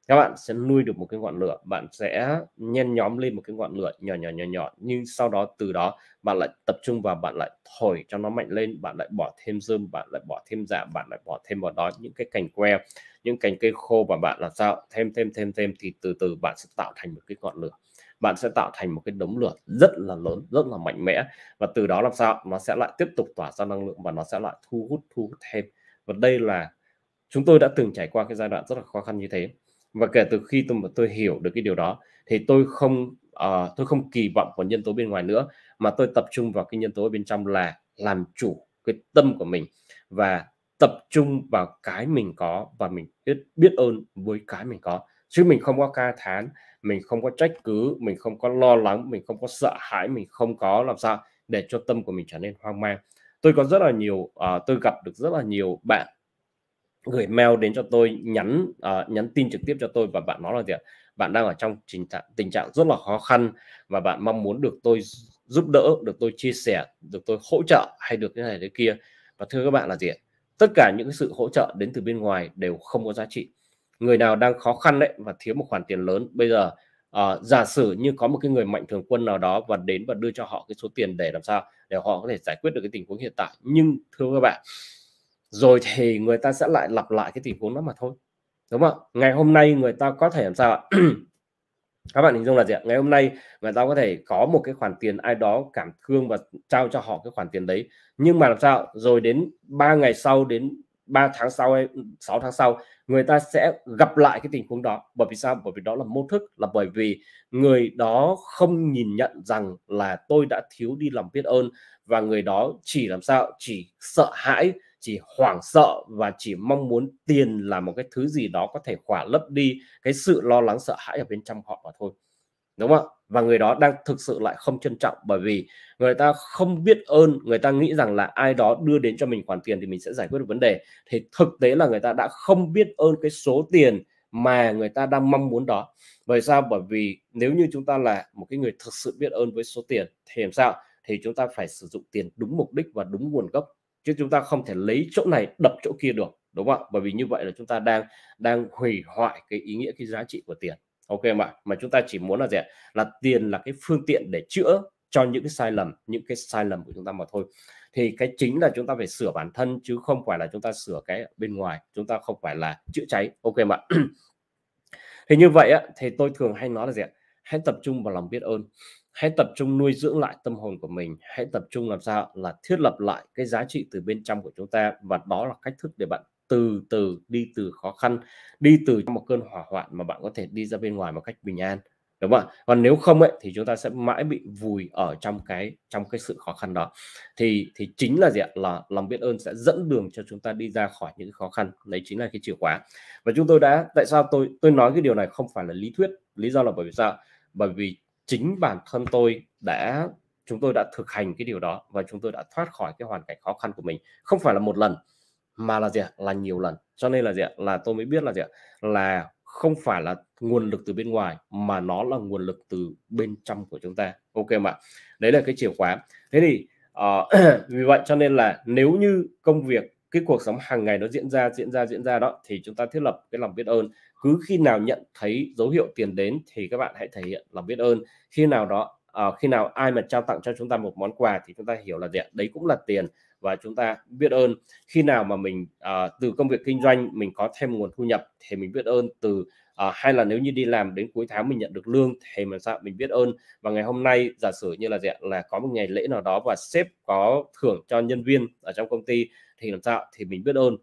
các bạn sẽ nuôi được một cái ngọn lửa bạn sẽ nhen nhóm lên một cái ngọn lửa nhỏ nhỏ nhỏ nhỏ nhưng sau đó từ đó bạn lại tập trung vào bạn lại thổi cho nó mạnh lên bạn lại bỏ thêm dơm bạn lại bỏ thêm dạ bạn lại bỏ thêm vào đó những cái cành que những cành cây khô và bạn làm sao thêm thêm thêm thêm thì từ từ bạn sẽ tạo thành một cái ngọn lửa bạn sẽ tạo thành một cái đống lửa rất là lớn rất là mạnh mẽ và từ đó làm sao nó sẽ lại tiếp tục tỏa ra năng lượng và nó sẽ lại thu hút thu hút thêm và đây là chúng tôi đã từng trải qua cái giai đoạn rất là khó khăn như thế và kể từ khi tôi tôi hiểu được cái điều đó thì tôi không uh, tôi không kỳ vọng vào nhân tố bên ngoài nữa mà tôi tập trung vào cái nhân tố bên trong là làm chủ cái tâm của mình và tập trung vào cái mình có và mình biết biết ơn với cái mình có chứ mình không có ca thán mình không có trách cứ mình không có lo lắng mình không có sợ hãi mình không có làm sao để cho tâm của mình trở nên hoang mang tôi có rất là nhiều uh, tôi gặp được rất là nhiều bạn gửi mail đến cho tôi nhắn uh, nhắn tin trực tiếp cho tôi và bạn nói là gì ạ bạn đang ở trong tình trạng tình trạng rất là khó khăn và bạn mong muốn được tôi giúp đỡ được tôi chia sẻ được tôi hỗ trợ hay được thế này thế kia và thưa các bạn là gì ạ tất cả những sự hỗ trợ đến từ bên ngoài đều không có giá trị người nào đang khó khăn đấy và thiếu một khoản tiền lớn bây giờ uh, giả sử như có một cái người mạnh thường quân nào đó và đến và đưa cho họ cái số tiền để làm sao để họ có thể giải quyết được cái tình huống hiện tại nhưng thưa các bạn rồi thì người ta sẽ lại lặp lại cái tình huống đó mà thôi đúng không ngày hôm nay người ta có thể làm sao ạ các bạn hình dung là gì ạ ngày hôm nay người ta có thể có một cái khoản tiền ai đó cảm thương và trao cho họ cái khoản tiền đấy nhưng mà làm sao rồi đến 3 ngày sau đến 3 tháng sau hay 6 tháng sau người ta sẽ gặp lại cái tình huống đó bởi vì sao bởi vì đó là mô thức là bởi vì người đó không nhìn nhận rằng là tôi đã thiếu đi lòng biết ơn và người đó chỉ làm sao chỉ sợ hãi chỉ hoảng sợ và chỉ mong muốn tiền là một cái thứ gì đó có thể khỏa lấp đi cái sự lo lắng sợ hãi ở bên trong họ mà thôi đúng không và người đó đang thực sự lại không trân trọng bởi vì người ta không biết ơn người ta nghĩ rằng là ai đó đưa đến cho mình khoản tiền thì mình sẽ giải quyết được vấn đề thì thực tế là người ta đã không biết ơn cái số tiền mà người ta đang mong muốn đó bởi sao bởi vì nếu như chúng ta là một cái người thực sự biết ơn với số tiền thì làm sao thì chúng ta phải sử dụng tiền đúng mục đích và đúng nguồn gốc chứ chúng ta không thể lấy chỗ này đập chỗ kia được đúng không ạ bởi vì như vậy là chúng ta đang đang hủy hoại cái ý nghĩa cái giá trị của tiền ok mà mà chúng ta chỉ muốn là gì là tiền là cái phương tiện để chữa cho những cái sai lầm những cái sai lầm của chúng ta mà thôi thì cái chính là chúng ta phải sửa bản thân chứ không phải là chúng ta sửa cái bên ngoài chúng ta không phải là chữa cháy ok mà thì như vậy á, thì tôi thường hay nói là gì ạ hãy tập trung vào lòng biết ơn hãy tập trung nuôi dưỡng lại tâm hồn của mình hãy tập trung làm sao là thiết lập lại cái giá trị từ bên trong của chúng ta và đó là cách thức để bạn từ từ đi từ khó khăn đi từ một cơn hỏa hoạn mà bạn có thể đi ra bên ngoài một cách bình an đúng không ạ còn nếu không ấy thì chúng ta sẽ mãi bị vùi ở trong cái trong cái sự khó khăn đó thì thì chính là gì ạ là lòng biết ơn sẽ dẫn đường cho chúng ta đi ra khỏi những khó khăn đấy chính là cái chìa khóa và chúng tôi đã tại sao tôi tôi nói cái điều này không phải là lý thuyết lý do là bởi vì sao bởi vì chính bản thân tôi đã chúng tôi đã thực hành cái điều đó và chúng tôi đã thoát khỏi cái hoàn cảnh khó khăn của mình không phải là một lần mà là gì là nhiều lần cho nên là gì là tôi mới biết là gì là không phải là nguồn lực từ bên ngoài mà nó là nguồn lực từ bên trong của chúng ta ok mà đấy là cái chìa khóa thế thì uh, vì vậy cho nên là nếu như công việc cái cuộc sống hàng ngày nó diễn ra diễn ra diễn ra đó thì chúng ta thiết lập cái lòng biết ơn cứ khi nào nhận thấy dấu hiệu tiền đến thì các bạn hãy thể hiện lòng biết ơn khi nào đó à, khi nào ai mà trao tặng cho chúng ta một món quà thì chúng ta hiểu là gì đấy cũng là tiền và chúng ta biết ơn khi nào mà mình à, từ công việc kinh doanh mình có thêm nguồn thu nhập thì mình biết ơn từ à, hay là nếu như đi làm đến cuối tháng mình nhận được lương thì mình sao mình biết ơn và ngày hôm nay giả sử như là gì là có một ngày lễ nào đó và sếp có thưởng cho nhân viên ở trong công ty thì làm sao thì mình biết ơn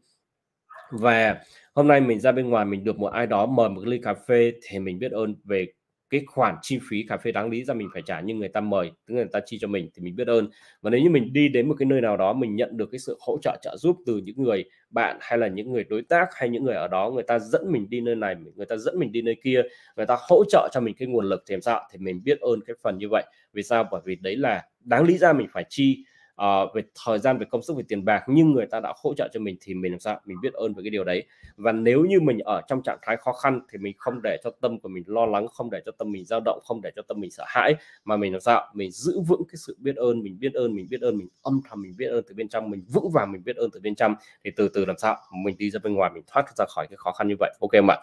và hôm nay mình ra bên ngoài mình được một ai đó mời một ly cà phê thì mình biết ơn về cái khoản chi phí cà phê đáng lý ra mình phải trả nhưng người ta mời tức người ta chi cho mình thì mình biết ơn và nếu như mình đi đến một cái nơi nào đó mình nhận được cái sự hỗ trợ trợ giúp từ những người bạn hay là những người đối tác hay những người ở đó người ta dẫn mình đi nơi này người ta dẫn mình đi nơi kia người ta hỗ trợ cho mình cái nguồn lực thì làm sao thì mình biết ơn cái phần như vậy vì sao bởi vì đấy là đáng lý ra mình phải chi uh, về thời gian về công sức về tiền bạc nhưng người ta đã hỗ trợ cho mình thì mình làm sao mình biết ơn về cái điều đấy và nếu như mình ở trong trạng thái khó khăn thì mình không để cho tâm của mình lo lắng không để cho tâm mình dao động không để cho tâm mình sợ hãi mà mình làm sao mình giữ vững cái sự biết ơn mình biết ơn mình biết ơn mình âm thầm mình biết ơn từ bên trong mình vững vàng mình biết ơn từ bên trong thì từ từ làm sao mình đi ra bên ngoài mình thoát ra khỏi cái khó khăn như vậy ok mà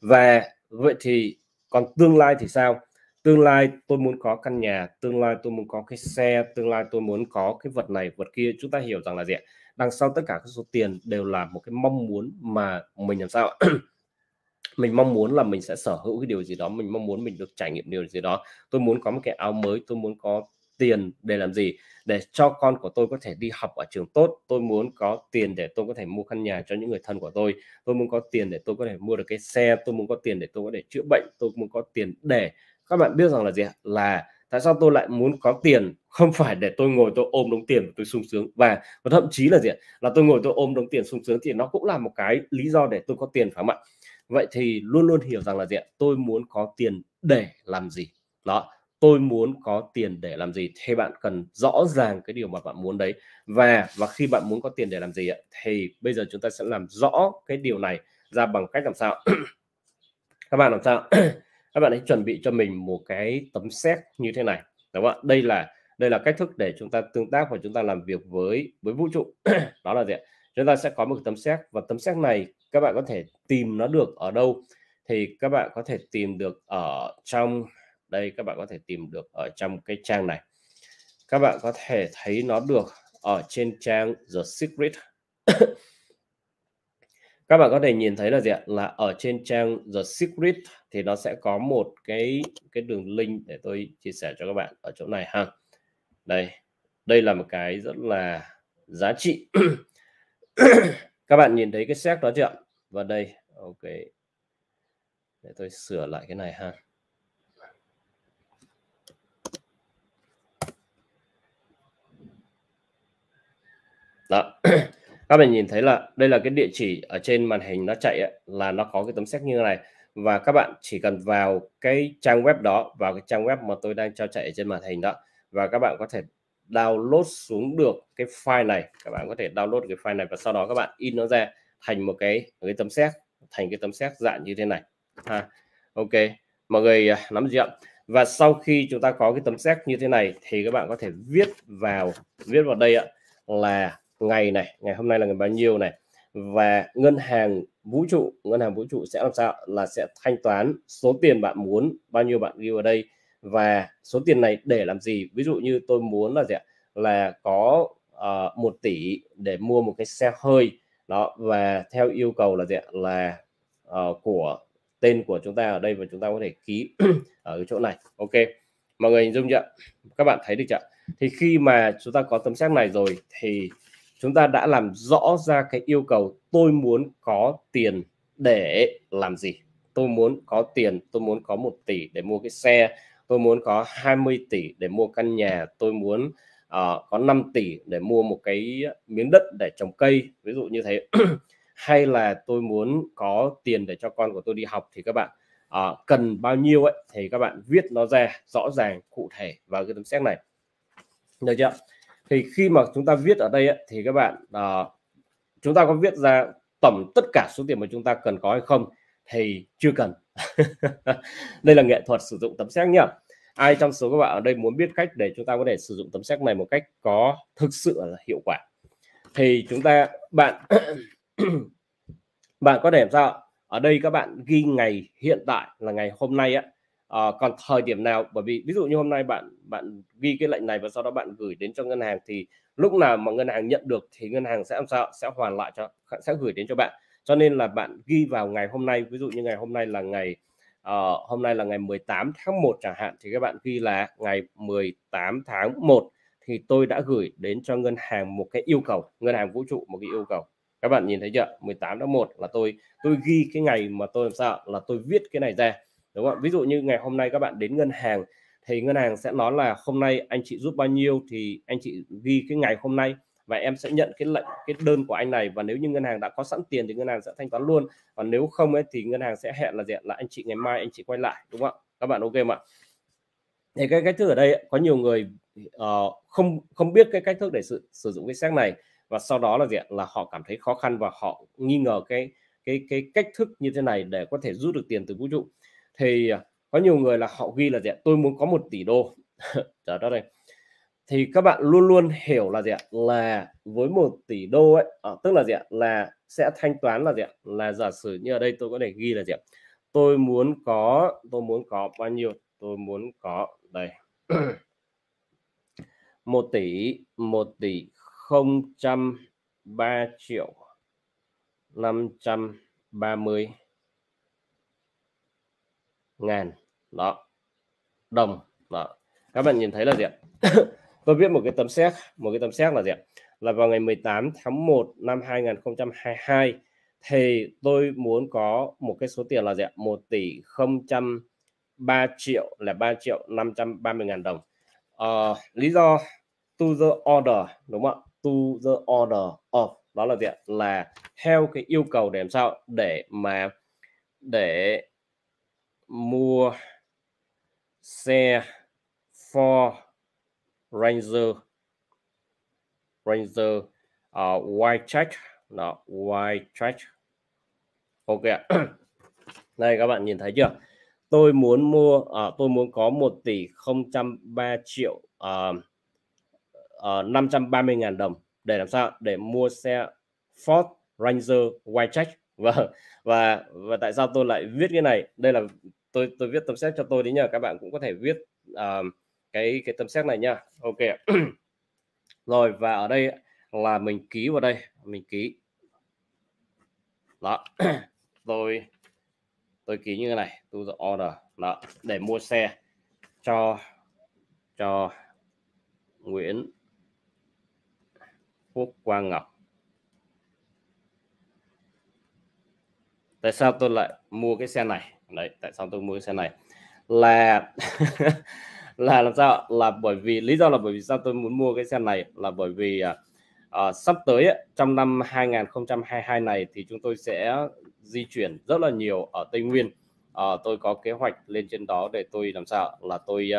và vậy thì còn tương lai thì sao tương lai tôi muốn có căn nhà tương lai tôi muốn có cái xe tương lai tôi muốn có cái vật này vật kia chúng ta hiểu rằng là gì ạ đằng sau tất cả các số tiền đều là một cái mong muốn mà mình làm sao mình mong muốn là mình sẽ sở hữu cái điều gì đó mình mong muốn mình được trải nghiệm điều gì đó tôi muốn có một cái áo mới tôi muốn có tiền để làm gì để cho con của tôi có thể đi học ở trường tốt tôi muốn có tiền để tôi có thể mua căn nhà cho những người thân của tôi tôi muốn có tiền để tôi có thể mua được cái xe tôi muốn có tiền để tôi có thể chữa bệnh tôi muốn có tiền để các bạn biết rằng là gì ạ là tại sao tôi lại muốn có tiền không phải để tôi ngồi tôi ôm đống tiền tôi sung sướng và, và thậm chí là gì ạ? là tôi ngồi tôi ôm đống tiền sung sướng thì nó cũng là một cái lý do để tôi có tiền phải không ạ vậy thì luôn luôn hiểu rằng là gì ạ? tôi muốn có tiền để làm gì đó tôi muốn có tiền để làm gì thì bạn cần rõ ràng cái điều mà bạn muốn đấy và và khi bạn muốn có tiền để làm gì ạ thì bây giờ chúng ta sẽ làm rõ cái điều này ra bằng cách làm sao các bạn làm sao các bạn hãy chuẩn bị cho mình một cái tấm xét như thế này đúng không ạ đây là đây là cách thức để chúng ta tương tác và chúng ta làm việc với với vũ trụ đó là gì chúng ta sẽ có một tấm xét và tấm xét này các bạn có thể tìm nó được ở đâu thì các bạn có thể tìm được ở trong đây các bạn có thể tìm được ở trong cái trang này các bạn có thể thấy nó được ở trên trang The Secret các bạn có thể nhìn thấy là gì ạ là ở trên trang The Secret thì nó sẽ có một cái cái đường link để tôi chia sẻ cho các bạn ở chỗ này ha đây đây là một cái rất là giá trị các bạn nhìn thấy cái xét đó chưa và đây ok để tôi sửa lại cái này ha đó các bạn nhìn thấy là đây là cái địa chỉ ở trên màn hình nó chạy ấy, là nó có cái tấm xét như này và các bạn chỉ cần vào cái trang web đó vào cái trang web mà tôi đang cho chạy ở trên màn hình đó và các bạn có thể download xuống được cái file này các bạn có thể download cái file này và sau đó các bạn in nó ra thành một cái một cái tấm xét thành cái tấm xét dạng như thế này ha ok mọi người à, nắm diện và sau khi chúng ta có cái tấm xét như thế này thì các bạn có thể viết vào viết vào đây ạ là ngày này ngày hôm nay là ngày bao nhiêu này và ngân hàng vũ trụ ngân hàng vũ trụ sẽ làm sao là sẽ thanh toán số tiền bạn muốn bao nhiêu bạn ghi vào đây và số tiền này để làm gì ví dụ như tôi muốn là gì ạ là có uh, ờ, 1 tỷ để mua một cái xe hơi đó và theo yêu cầu là gì ạ là uh, của tên của chúng ta ở đây và chúng ta có thể ký ở chỗ này ok mọi người hình dung chưa các bạn thấy được chưa thì khi mà chúng ta có tấm xác này rồi thì chúng ta đã làm rõ ra cái yêu cầu tôi muốn có tiền để làm gì tôi muốn có tiền tôi muốn có một tỷ để mua cái xe tôi muốn có 20 tỷ để mua căn nhà tôi muốn uh, có 5 tỷ để mua một cái miếng đất để trồng cây ví dụ như thế hay là tôi muốn có tiền để cho con của tôi đi học thì các bạn uh, cần bao nhiêu ấy thì các bạn viết nó ra rõ ràng cụ thể vào cái tấm xét này được chưa thì khi mà chúng ta viết ở đây ấy, thì các bạn uh, chúng ta có viết ra tổng tất cả số tiền mà chúng ta cần có hay không thì chưa cần đây là nghệ thuật sử dụng tấm xét nhỉ ai trong số các bạn ở đây muốn biết cách để chúng ta có thể sử dụng tấm xét này một cách có thực sự là hiệu quả thì chúng ta bạn bạn có thể làm sao ở đây các bạn ghi ngày hiện tại là ngày hôm nay á à, còn thời điểm nào bởi vì ví dụ như hôm nay bạn bạn ghi cái lệnh này và sau đó bạn gửi đến cho ngân hàng thì lúc nào mà ngân hàng nhận được thì ngân hàng sẽ làm sao sẽ hoàn lại cho sẽ gửi đến cho bạn cho nên là bạn ghi vào ngày hôm nay ví dụ như ngày hôm nay là ngày uh, hôm nay là ngày 18 tháng 1 chẳng hạn thì các bạn ghi là ngày 18 tháng 1 thì tôi đã gửi đến cho ngân hàng một cái yêu cầu ngân hàng vũ trụ một cái yêu cầu các bạn nhìn thấy chưa 18 tháng 1 là tôi tôi ghi cái ngày mà tôi làm sao là tôi viết cái này ra đúng không ví dụ như ngày hôm nay các bạn đến ngân hàng thì ngân hàng sẽ nói là hôm nay anh chị rút bao nhiêu thì anh chị ghi cái ngày hôm nay và em sẽ nhận cái lệnh cái đơn của anh này và nếu như ngân hàng đã có sẵn tiền thì ngân hàng sẽ thanh toán luôn còn nếu không ấy thì ngân hàng sẽ hẹn là diện là anh chị ngày mai anh chị quay lại đúng không ạ các bạn ok không ạ thì cái cách thức ở đây ấy, có nhiều người uh, không không biết cái cách thức để sử sử dụng cái xác này và sau đó là diện là họ cảm thấy khó khăn và họ nghi ngờ cái cái cái cách thức như thế này để có thể rút được tiền từ vũ trụ thì à, có nhiều người là họ ghi là gì ạ? tôi muốn có một tỷ đô trời đất đây thì các bạn luôn luôn hiểu là gì ạ là với một tỷ đô ấy à, tức là gì ạ là sẽ thanh toán là gì ạ là giả sử như ở đây tôi có thể ghi là gì ạ tôi muốn có tôi muốn có bao nhiêu tôi muốn có đây một tỷ một tỷ không trăm ba triệu năm trăm ba mươi ngàn đó đồng đó các bạn nhìn thấy là gì ạ tôi viết một cái tấm xét một cái tấm xét là gì ạ là vào ngày 18 tháng 1 năm 2022 thì tôi muốn có một cái số tiền là gì ạ 1 tỷ 003 triệu là 3 triệu 530 ngàn đồng à, lý do to the order đúng không ạ to the order of đó là gì ạ là theo cái yêu cầu để làm sao để mà để mua xe Ford Ranger Ranger uh, White Check đó White Check ok đây các bạn nhìn thấy chưa tôi muốn mua uh, tôi muốn có 1 tỷ 03 triệu uh, uh, 530 ngàn đồng để làm sao để mua xe Ford Ranger White Check và vâng, và và tại sao tôi lại viết cái này đây là tôi tôi viết tâm xét cho tôi đấy nhờ các bạn cũng có thể viết uh, cái cái tâm xét này nha ok rồi và ở đây là mình ký vào đây mình ký đó tôi tôi ký như thế này tôi order đó để mua xe cho cho Nguyễn Quốc Quang Ngọc tại sao tôi lại mua cái xe này đấy tại sao tôi mua xe này là là làm sao là bởi vì lý do là bởi vì sao tôi muốn mua cái xe này là bởi vì uh, sắp tới trong năm 2022 này thì chúng tôi sẽ di chuyển rất là nhiều ở Tây Nguyên uh, tôi có kế hoạch lên trên đó để tôi làm sao là tôi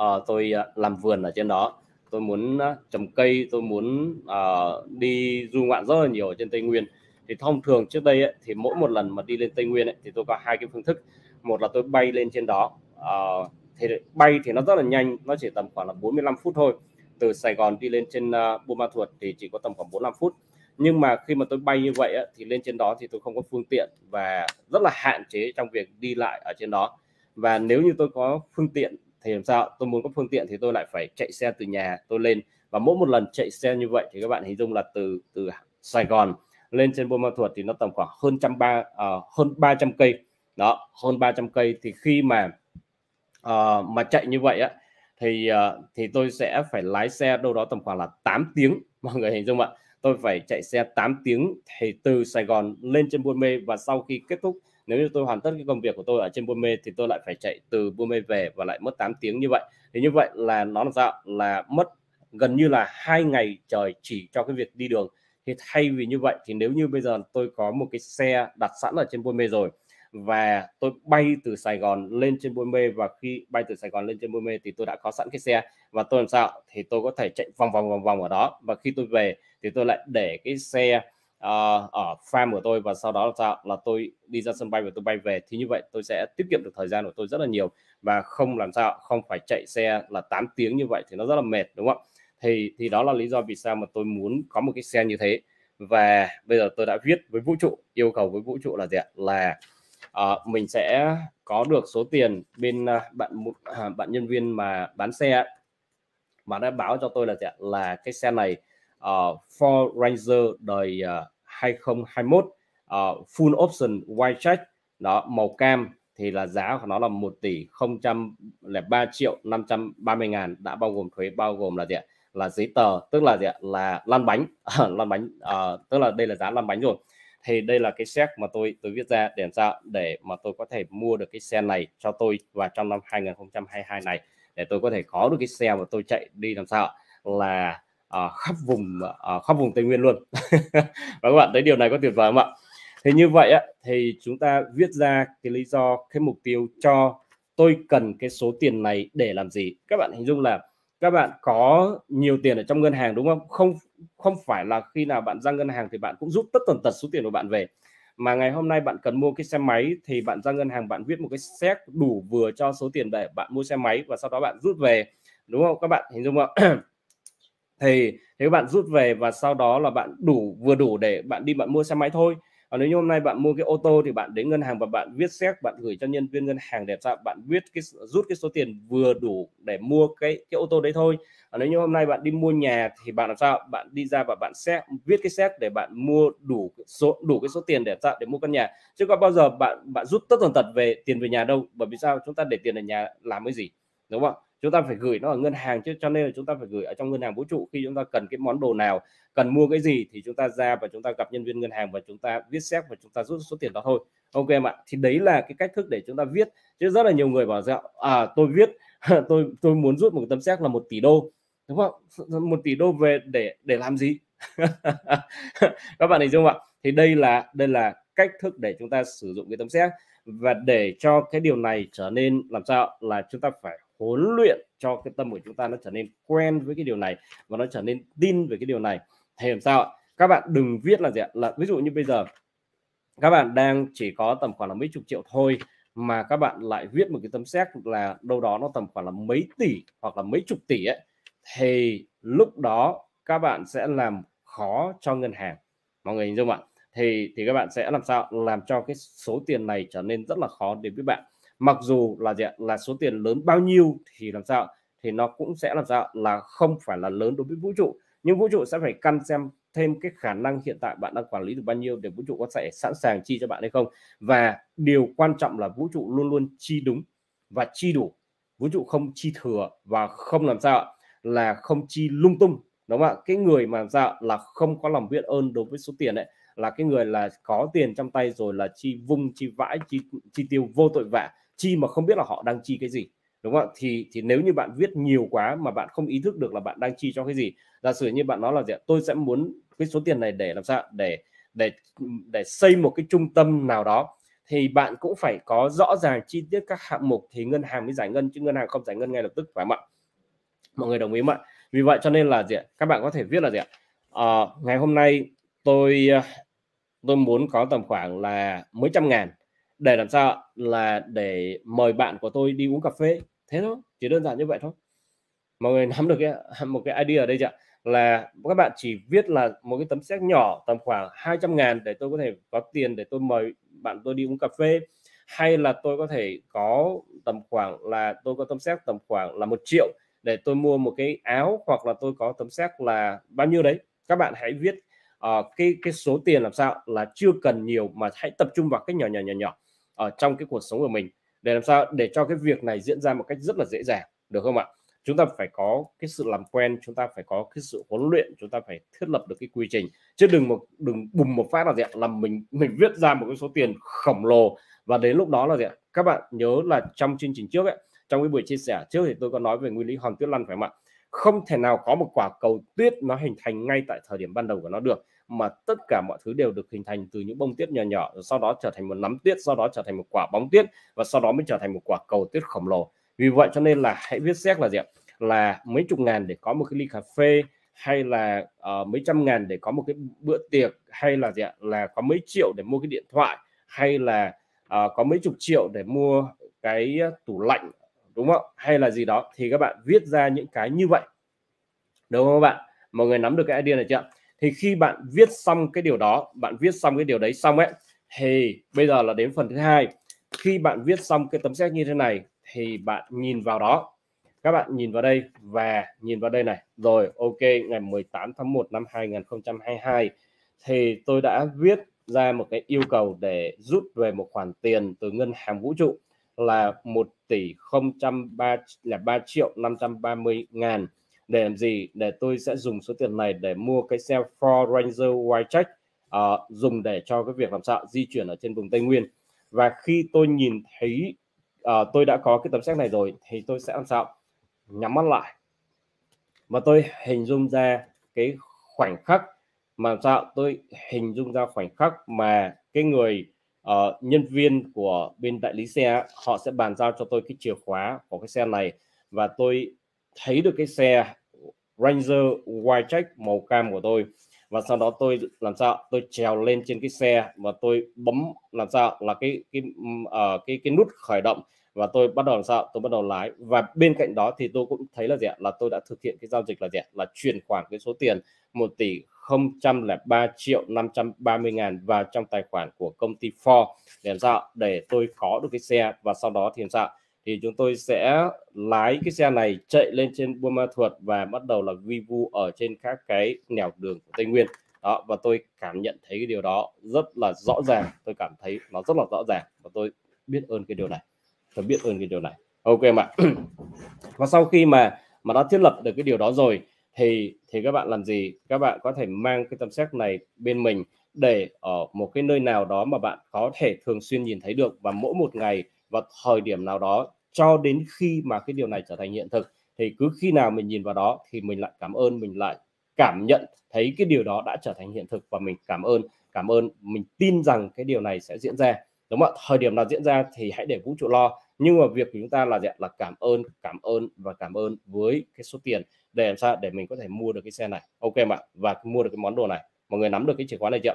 uh, tôi làm vườn ở trên đó tôi muốn trồng cây tôi muốn uh, đi du ngoạn rất là nhiều ở trên Tây Nguyên thì thông thường trước đây ấy, thì mỗi một lần mà đi lên Tây Nguyên ấy, thì tôi có hai cái phương thức một là tôi bay lên trên đó uh, thì bay thì nó rất là nhanh nó chỉ tầm khoảng là 45 phút thôi từ Sài Gòn đi lên trên uh, Buôn Ma Thuột thì chỉ có tầm khoảng 45 phút nhưng mà khi mà tôi bay như vậy ấy, thì lên trên đó thì tôi không có phương tiện và rất là hạn chế trong việc đi lại ở trên đó và nếu như tôi có phương tiện thì làm sao tôi muốn có phương tiện thì tôi lại phải chạy xe từ nhà tôi lên và mỗi một lần chạy xe như vậy thì các bạn hình dung là từ từ Sài Gòn lên trên Buôn Ma Thuột thì nó tầm khoảng hơn trăm ba uh, hơn 300 cây đó hơn 300 cây thì khi mà uh, mà chạy như vậy á thì uh, thì tôi sẽ phải lái xe đâu đó tầm khoảng là 8 tiếng mọi người hình dung ạ tôi phải chạy xe 8 tiếng thì từ Sài Gòn lên trên Buôn Mê và sau khi kết thúc nếu như tôi hoàn tất cái công việc của tôi ở trên Buôn Mê thì tôi lại phải chạy từ Buôn Mê về và lại mất 8 tiếng như vậy thì như vậy là nó làm sao là mất gần như là hai ngày trời chỉ cho cái việc đi đường thì thay vì như vậy thì nếu như bây giờ tôi có một cái xe đặt sẵn ở trên Buôn Mê rồi và tôi bay từ Sài Gòn lên trên Buôn Mê và khi bay từ Sài Gòn lên trên Buôn Mê thì tôi đã có sẵn cái xe và tôi làm sao thì tôi có thể chạy vòng vòng vòng vòng ở đó và khi tôi về thì tôi lại để cái xe uh, ở farm của tôi và sau đó là sao là tôi đi ra sân bay và tôi bay về thì như vậy tôi sẽ tiết kiệm được thời gian của tôi rất là nhiều và không làm sao không phải chạy xe là 8 tiếng như vậy thì nó rất là mệt đúng không ạ thì thì đó là lý do vì sao mà tôi muốn có một cái xe như thế và bây giờ tôi đã viết với vũ trụ yêu cầu với vũ trụ là gì ạ là uh, mình sẽ có được số tiền bên uh, bạn một uh, bạn nhân viên mà bán xe mà đã báo cho tôi là gì ạ là cái xe này uh, Ford Ranger đời uh, 2021 uh, full option white check đó màu cam thì là giá của nó là 1 tỷ 003 triệu 530 ngàn đã bao gồm thuế bao gồm là gì ạ là giấy tờ tức là gì ạ là lăn bánh ờ, lăn bánh uh, tức là đây là giá lăn bánh rồi thì đây là cái xét mà tôi tôi viết ra để làm sao để mà tôi có thể mua được cái xe này cho tôi và trong năm 2022 này để tôi có thể có được cái xe mà tôi chạy đi làm sao là uh, khắp vùng uh, khắp vùng Tây Nguyên luôn và các bạn thấy điều này có tuyệt vời không ạ thì như vậy á, thì chúng ta viết ra cái lý do cái mục tiêu cho tôi cần cái số tiền này để làm gì các bạn hình dung là các bạn có nhiều tiền ở trong ngân hàng đúng không không không phải là khi nào bạn ra ngân hàng thì bạn cũng rút tất tần tật số tiền của bạn về mà ngày hôm nay bạn cần mua cái xe máy thì bạn ra ngân hàng bạn viết một cái séc đủ vừa cho số tiền để bạn mua xe máy và sau đó bạn rút về đúng không các bạn hình dung không thì nếu bạn rút về và sau đó là bạn đủ vừa đủ để bạn đi bạn mua xe máy thôi còn nếu như hôm nay bạn mua cái ô tô thì bạn đến ngân hàng và bạn viết xét bạn gửi cho nhân viên ngân hàng để sao bạn viết cái rút cái số tiền vừa đủ để mua cái cái ô tô đấy thôi còn nếu như hôm nay bạn đi mua nhà thì bạn làm sao bạn đi ra và bạn xét viết cái xét để bạn mua đủ số đủ cái số tiền để sao để mua căn nhà chứ có bao giờ bạn bạn rút tất tần tật về tiền về nhà đâu bởi vì sao chúng ta để tiền ở nhà làm cái gì đúng không ạ chúng ta phải gửi nó ở ngân hàng chứ cho nên là chúng ta phải gửi ở trong ngân hàng vũ trụ khi chúng ta cần cái món đồ nào cần mua cái gì thì chúng ta ra và chúng ta gặp nhân viên ngân hàng và chúng ta viết xét và chúng ta rút số tiền đó thôi ok em ạ thì đấy là cái cách thức để chúng ta viết chứ rất là nhiều người bảo rằng à tôi viết tôi tôi muốn rút một tấm xét là một tỷ đô đúng không một tỷ đô về để để làm gì các bạn hình dung không ạ thì đây là đây là cách thức để chúng ta sử dụng cái tấm xét và để cho cái điều này trở nên làm sao là chúng ta phải huấn luyện cho cái tâm của chúng ta nó trở nên quen với cái điều này và nó trở nên tin về cái điều này thì làm sao ạ các bạn đừng viết là gì ạ là ví dụ như bây giờ các bạn đang chỉ có tầm khoảng là mấy chục triệu thôi mà các bạn lại viết một cái tấm xét là đâu đó nó tầm khoảng là mấy tỷ hoặc là mấy chục tỷ ấy thì lúc đó các bạn sẽ làm khó cho ngân hàng mọi người hình dung ạ thì thì các bạn sẽ làm sao làm cho cái số tiền này trở nên rất là khó đến với bạn mặc dù là gì ạ? là số tiền lớn bao nhiêu thì làm sao thì nó cũng sẽ làm sao là không phải là lớn đối với vũ trụ nhưng vũ trụ sẽ phải căn xem thêm cái khả năng hiện tại bạn đang quản lý được bao nhiêu để vũ trụ có thể sẵn sàng chi cho bạn hay không và điều quan trọng là vũ trụ luôn luôn chi đúng và chi đủ vũ trụ không chi thừa và không làm sao là không chi lung tung đúng không ạ cái người mà làm sao là không có lòng biết ơn đối với số tiền đấy là cái người là có tiền trong tay rồi là chi vung chi vãi chi chi tiêu vô tội vạ chi mà không biết là họ đang chi cái gì đúng không ạ thì thì nếu như bạn viết nhiều quá mà bạn không ý thức được là bạn đang chi cho cái gì giả sử như bạn nói là gì tôi sẽ muốn cái số tiền này để làm sao để để để xây một cái trung tâm nào đó thì bạn cũng phải có rõ ràng chi tiết các hạng mục thì ngân hàng mới giải ngân chứ ngân hàng không giải ngân ngay lập tức phải không ạ mọi người đồng ý không ạ vì vậy cho nên là gì ạ các bạn có thể viết là gì ạ à, ngày hôm nay tôi ờ, tôi muốn có tầm khoảng là mấy trăm ngàn để làm sao là để mời bạn của tôi đi uống cà phê thế thôi chỉ đơn giản như vậy thôi mọi người nắm được cái một cái idea ở đây chưa là các bạn chỉ viết là một cái tấm séc nhỏ tầm khoảng 200 ngàn để tôi có thể có tiền để tôi mời bạn tôi đi uống cà phê hay là tôi có thể có tầm khoảng là tôi có tấm séc tầm khoảng là một triệu để tôi mua một cái áo hoặc là tôi có tấm séc là bao nhiêu đấy các bạn hãy viết uh, cái cái số tiền làm sao là chưa cần nhiều mà hãy tập trung vào cái nhỏ nhỏ nhỏ nhỏ ở trong cái cuộc sống của mình để làm sao để cho cái việc này diễn ra một cách rất là dễ dàng được không ạ chúng ta phải có cái sự làm quen chúng ta phải có cái sự huấn luyện chúng ta phải thiết lập được cái quy trình chứ đừng một đừng bùng một phát là gì ạ là mình mình viết ra một cái số tiền khổng lồ và đến lúc đó là gì ạ các bạn nhớ là trong chương trình trước ấy trong cái buổi chia sẻ trước thì tôi có nói về nguyên lý hòn tuyết lăn phải không ạ không thể nào có một quả cầu tuyết nó hình thành ngay tại thời điểm ban đầu của nó được mà tất cả mọi thứ đều được hình thành từ những bông tuyết nhỏ nhỏ rồi sau đó trở thành một nắm tuyết sau đó trở thành một quả bóng tuyết và sau đó mới trở thành một quả cầu tuyết khổng lồ vì vậy cho nên là hãy viết xét là gì ạ là mấy chục ngàn để có một cái ly cà phê hay là uh, mấy trăm ngàn để có một cái bữa tiệc hay là gì ạ là có mấy triệu để mua cái điện thoại hay là uh, có mấy chục triệu để mua cái tủ lạnh đúng không hay là gì đó thì các bạn viết ra những cái như vậy đúng không các bạn mọi người nắm được cái idea này chưa thì khi bạn viết xong cái điều đó bạn viết xong cái điều đấy xong ấy thì bây giờ là đến phần thứ hai khi bạn viết xong cái tấm xét như thế này thì bạn nhìn vào đó các bạn nhìn vào đây và nhìn vào đây này rồi ok ngày 18 tháng 1 năm 2022 thì tôi đã viết ra một cái yêu cầu để rút về một khoản tiền từ ngân hàng vũ trụ là 1 tỷ 03 là 3 triệu 530 ngàn để làm gì để tôi sẽ dùng số tiền này để mua cái xe Ford Ranger Wildtrak uh, ờ, dùng để cho cái việc làm sao di chuyển ở trên vùng Tây Nguyên và khi tôi nhìn thấy uh, tôi đã có cái tấm sách này rồi thì tôi sẽ làm sao nhắm mắt lại mà tôi hình dung ra cái khoảnh khắc mà sao tôi hình dung ra khoảnh khắc mà cái người uh, nhân viên của bên đại lý xe họ sẽ bàn giao cho tôi cái chìa khóa của cái xe này và tôi thấy được cái xe Ranger White màu cam của tôi và sau đó tôi làm sao tôi trèo lên trên cái xe và tôi bấm làm sao là cái cái uh, cái cái nút khởi động và tôi bắt đầu làm sao tôi bắt đầu lái và bên cạnh đó thì tôi cũng thấy là gì là tôi đã thực hiện cái giao dịch là gì là chuyển khoản cái số tiền 1 tỷ 003 triệu 530 ngàn vào trong tài khoản của công ty Ford để làm sao để tôi có được cái xe và sau đó thì làm sao thì chúng tôi sẽ lái cái xe này chạy lên trên Buôn Ma Thuột và bắt đầu là vi vu ở trên các cái nẻo đường của Tây Nguyên đó và tôi cảm nhận thấy cái điều đó rất là rõ ràng tôi cảm thấy nó rất là rõ ràng và tôi biết ơn cái điều này tôi biết ơn cái điều này ok mà và sau khi mà mà đã thiết lập được cái điều đó rồi thì thì các bạn làm gì các bạn có thể mang cái tâm xét này bên mình để ở một cái nơi nào đó mà bạn có thể thường xuyên nhìn thấy được và mỗi một ngày và thời điểm nào đó cho đến khi mà cái điều này trở thành hiện thực thì cứ khi nào mình nhìn vào đó thì mình lại cảm ơn mình lại cảm nhận thấy cái điều đó đã trở thành hiện thực và mình cảm ơn cảm ơn mình tin rằng cái điều này sẽ diễn ra đúng không ạ thời điểm nào diễn ra thì hãy để vũ trụ lo nhưng mà việc của chúng ta là gì là cảm ơn cảm ơn và cảm ơn với cái số tiền để làm sao để mình có thể mua được cái xe này ok mà và mua được cái món đồ này mọi người nắm được cái chìa khóa này chưa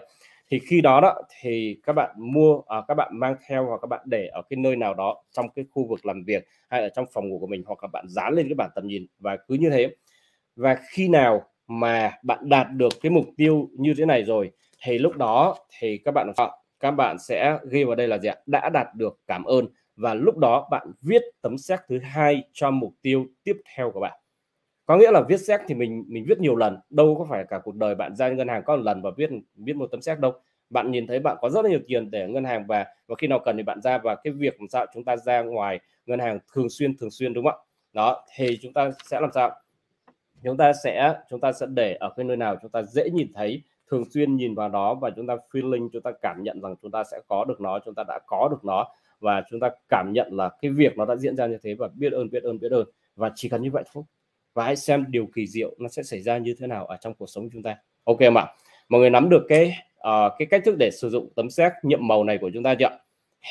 thì khi đó đó thì các bạn mua à, các bạn mang theo hoặc các bạn để ở cái nơi nào đó trong cái khu vực làm việc hay ở trong phòng ngủ của mình hoặc các bạn dán lên cái bản tầm nhìn và cứ như thế và khi nào mà bạn đạt được cái mục tiêu như thế này rồi thì lúc đó thì các bạn các bạn sẽ ghi vào đây là gì ạ đã đạt được cảm ơn và lúc đó bạn viết tấm xét thứ hai cho mục tiêu tiếp theo của bạn có nghĩa là viết séc thì mình mình viết nhiều lần đâu có phải cả cuộc đời bạn ra ngân hàng có một lần và viết viết một tấm séc đâu bạn nhìn thấy bạn có rất là nhiều tiền để ngân hàng và và khi nào cần thì bạn ra và cái việc làm sao chúng ta ra ngoài ngân hàng thường xuyên thường xuyên đúng không ạ đó thì chúng ta sẽ làm sao chúng ta sẽ chúng ta sẽ để ở cái nơi nào chúng ta dễ nhìn thấy thường xuyên nhìn vào đó và chúng ta feeling chúng ta cảm nhận rằng chúng ta sẽ có được nó chúng ta đã có được nó và chúng ta cảm nhận là cái việc nó đã diễn ra như thế và biết ơn biết ơn biết ơn và chỉ cần như vậy thôi và hãy xem điều kỳ diệu nó sẽ xảy ra như thế nào ở trong cuộc sống chúng ta ok không mọi người nắm được cái uh, cái cách thức để sử dụng tấm xét nhiệm màu này của chúng ta chưa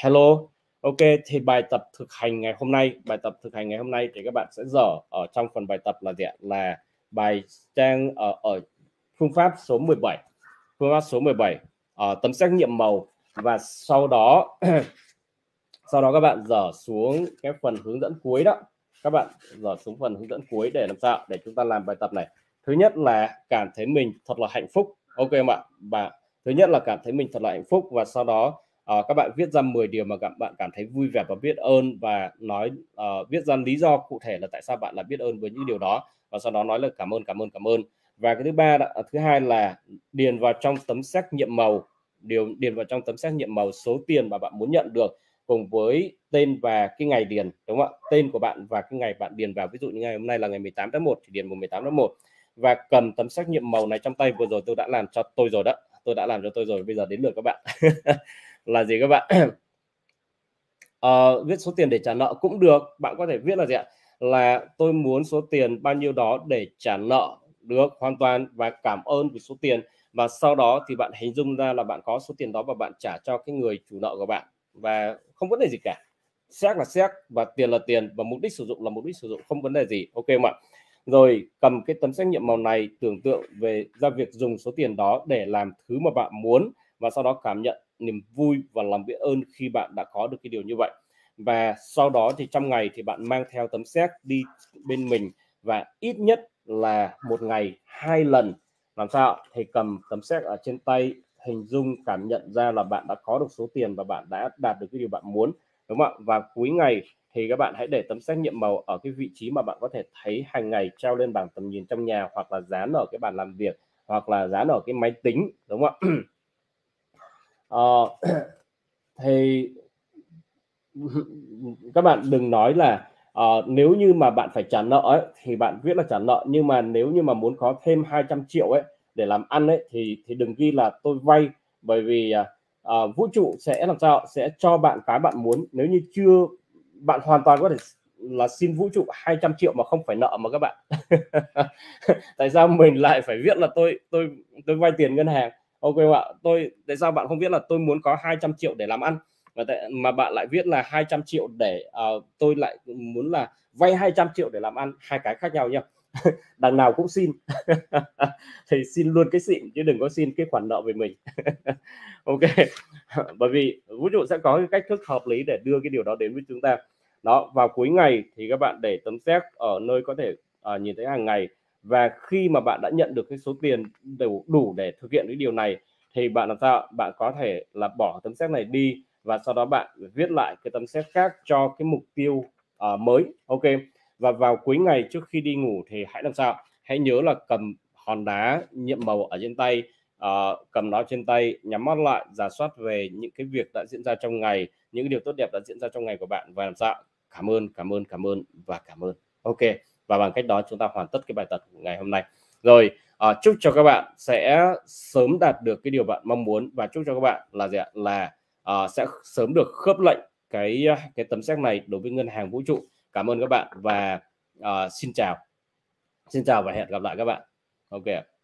hello ok thì bài tập thực hành ngày hôm nay bài tập thực hành ngày hôm nay thì các bạn sẽ dở ở trong phần bài tập là gì là bài trang ở ờ, ở phương pháp số 17 phương pháp số 17 ở uh, tấm xét nghiệm màu và sau đó sau đó các bạn dở xuống cái phần hướng dẫn cuối đó các bạn giờ xuống phần hướng dẫn cuối để làm sao để chúng ta làm bài tập này thứ nhất là cảm thấy mình thật là hạnh phúc ok em ạ và thứ nhất là cảm thấy mình thật là hạnh phúc và sau đó uh, các bạn viết ra 10 điều mà các bạn cảm thấy vui vẻ và biết ơn và nói uh, viết ra lý do cụ thể là tại sao bạn là biết ơn với những điều đó và sau đó nói là cảm ơn cảm ơn cảm ơn và cái thứ ba đã, à, thứ hai là điền vào trong tấm xét nghiệm màu điều điền vào trong tấm xét nghiệm màu số tiền mà bạn muốn nhận được cùng với tên và cái ngày điền đúng không ạ tên của bạn và cái ngày bạn điền vào ví dụ như ngày hôm nay là ngày 18 tháng 1 thì điền vào 18 tháng 1 và cầm tấm xét nghiệm màu này trong tay vừa rồi tôi đã làm cho tôi rồi đó tôi đã làm cho tôi rồi bây giờ đến lượt các bạn là gì các bạn uh, viết số tiền để trả nợ cũng được bạn có thể viết là gì ạ là tôi muốn số tiền bao nhiêu đó để trả nợ được hoàn toàn và cảm ơn vì số tiền và sau đó thì bạn hình dung ra là bạn có số tiền đó và bạn trả cho cái người chủ nợ của bạn và không vấn đề gì cả xét là xét và tiền là tiền và mục đích sử dụng là mục đích sử dụng không vấn đề gì ok không ạ rồi cầm cái tấm xét nghiệm màu này tưởng tượng về ra việc dùng số tiền đó để làm thứ mà bạn muốn và sau đó cảm nhận niềm vui và lòng biết ơn khi bạn đã có được cái điều như vậy và sau đó thì trong ngày thì bạn mang theo tấm xét đi bên mình và ít nhất là một ngày hai lần làm sao thì cầm tấm xét ở trên tay hình dung cảm nhận ra là bạn đã có được số tiền và bạn đã đạt được cái điều bạn muốn đúng không ạ và cuối ngày thì các bạn hãy để tấm xét nghiệm màu ở cái vị trí mà bạn có thể thấy hàng ngày treo lên bảng tầm nhìn trong nhà hoặc là dán ở cái bàn làm việc hoặc là dán ở cái máy tính đúng không ạ à, thì các bạn đừng nói là uh, nếu như mà bạn phải trả nợ ấy, thì bạn viết là trả nợ nhưng mà nếu như mà muốn có thêm 200 triệu ấy để làm ăn ấy thì thì đừng ghi là tôi vay bởi vì à, à, vũ trụ sẽ làm sao sẽ cho bạn cái bạn muốn nếu như chưa bạn hoàn toàn có thể là xin vũ trụ 200 triệu mà không phải nợ mà các bạn tại sao mình lại phải viết là tôi tôi tôi vay tiền ngân hàng ok không ạ tôi tại sao bạn không viết là tôi muốn có 200 triệu để làm ăn mà tại, mà bạn lại viết là 200 triệu để uh, tôi lại muốn là vay 200 triệu để làm ăn hai cái khác nhau nhá đằng nào cũng xin thì xin luôn cái xịn chứ đừng có xin cái khoản nợ về mình ok bởi vì vũ trụ sẽ có cái cách thức hợp lý để đưa cái điều đó đến với chúng ta đó vào cuối ngày thì các bạn để tấm xét ở nơi có thể uh, nhìn thấy hàng ngày và khi mà bạn đã nhận được cái số tiền đủ đủ để thực hiện cái điều này thì bạn làm sao bạn có thể là bỏ tấm xét này đi và sau đó bạn viết lại cái tấm xét khác cho cái mục tiêu uh, mới ok và vào cuối ngày trước khi đi ngủ thì hãy làm sao hãy nhớ là cầm hòn đá nhiệm màu ở trên tay uh, cầm nó trên tay nhắm mắt lại giả soát về những cái việc đã diễn ra trong ngày những điều tốt đẹp đã diễn ra trong ngày của bạn và làm sao cảm ơn cảm ơn cảm ơn và cảm ơn ok và bằng cách đó chúng ta hoàn tất cái bài tập ngày hôm nay rồi uh, chúc cho các bạn sẽ sớm đạt được cái điều bạn mong muốn và chúc cho các bạn là gì ạ là uh, sẽ sớm được khớp lệnh cái cái tấm xét này đối với ngân hàng vũ trụ cảm ơn các bạn và uh, xin chào xin chào và hẹn gặp lại các bạn ok ạ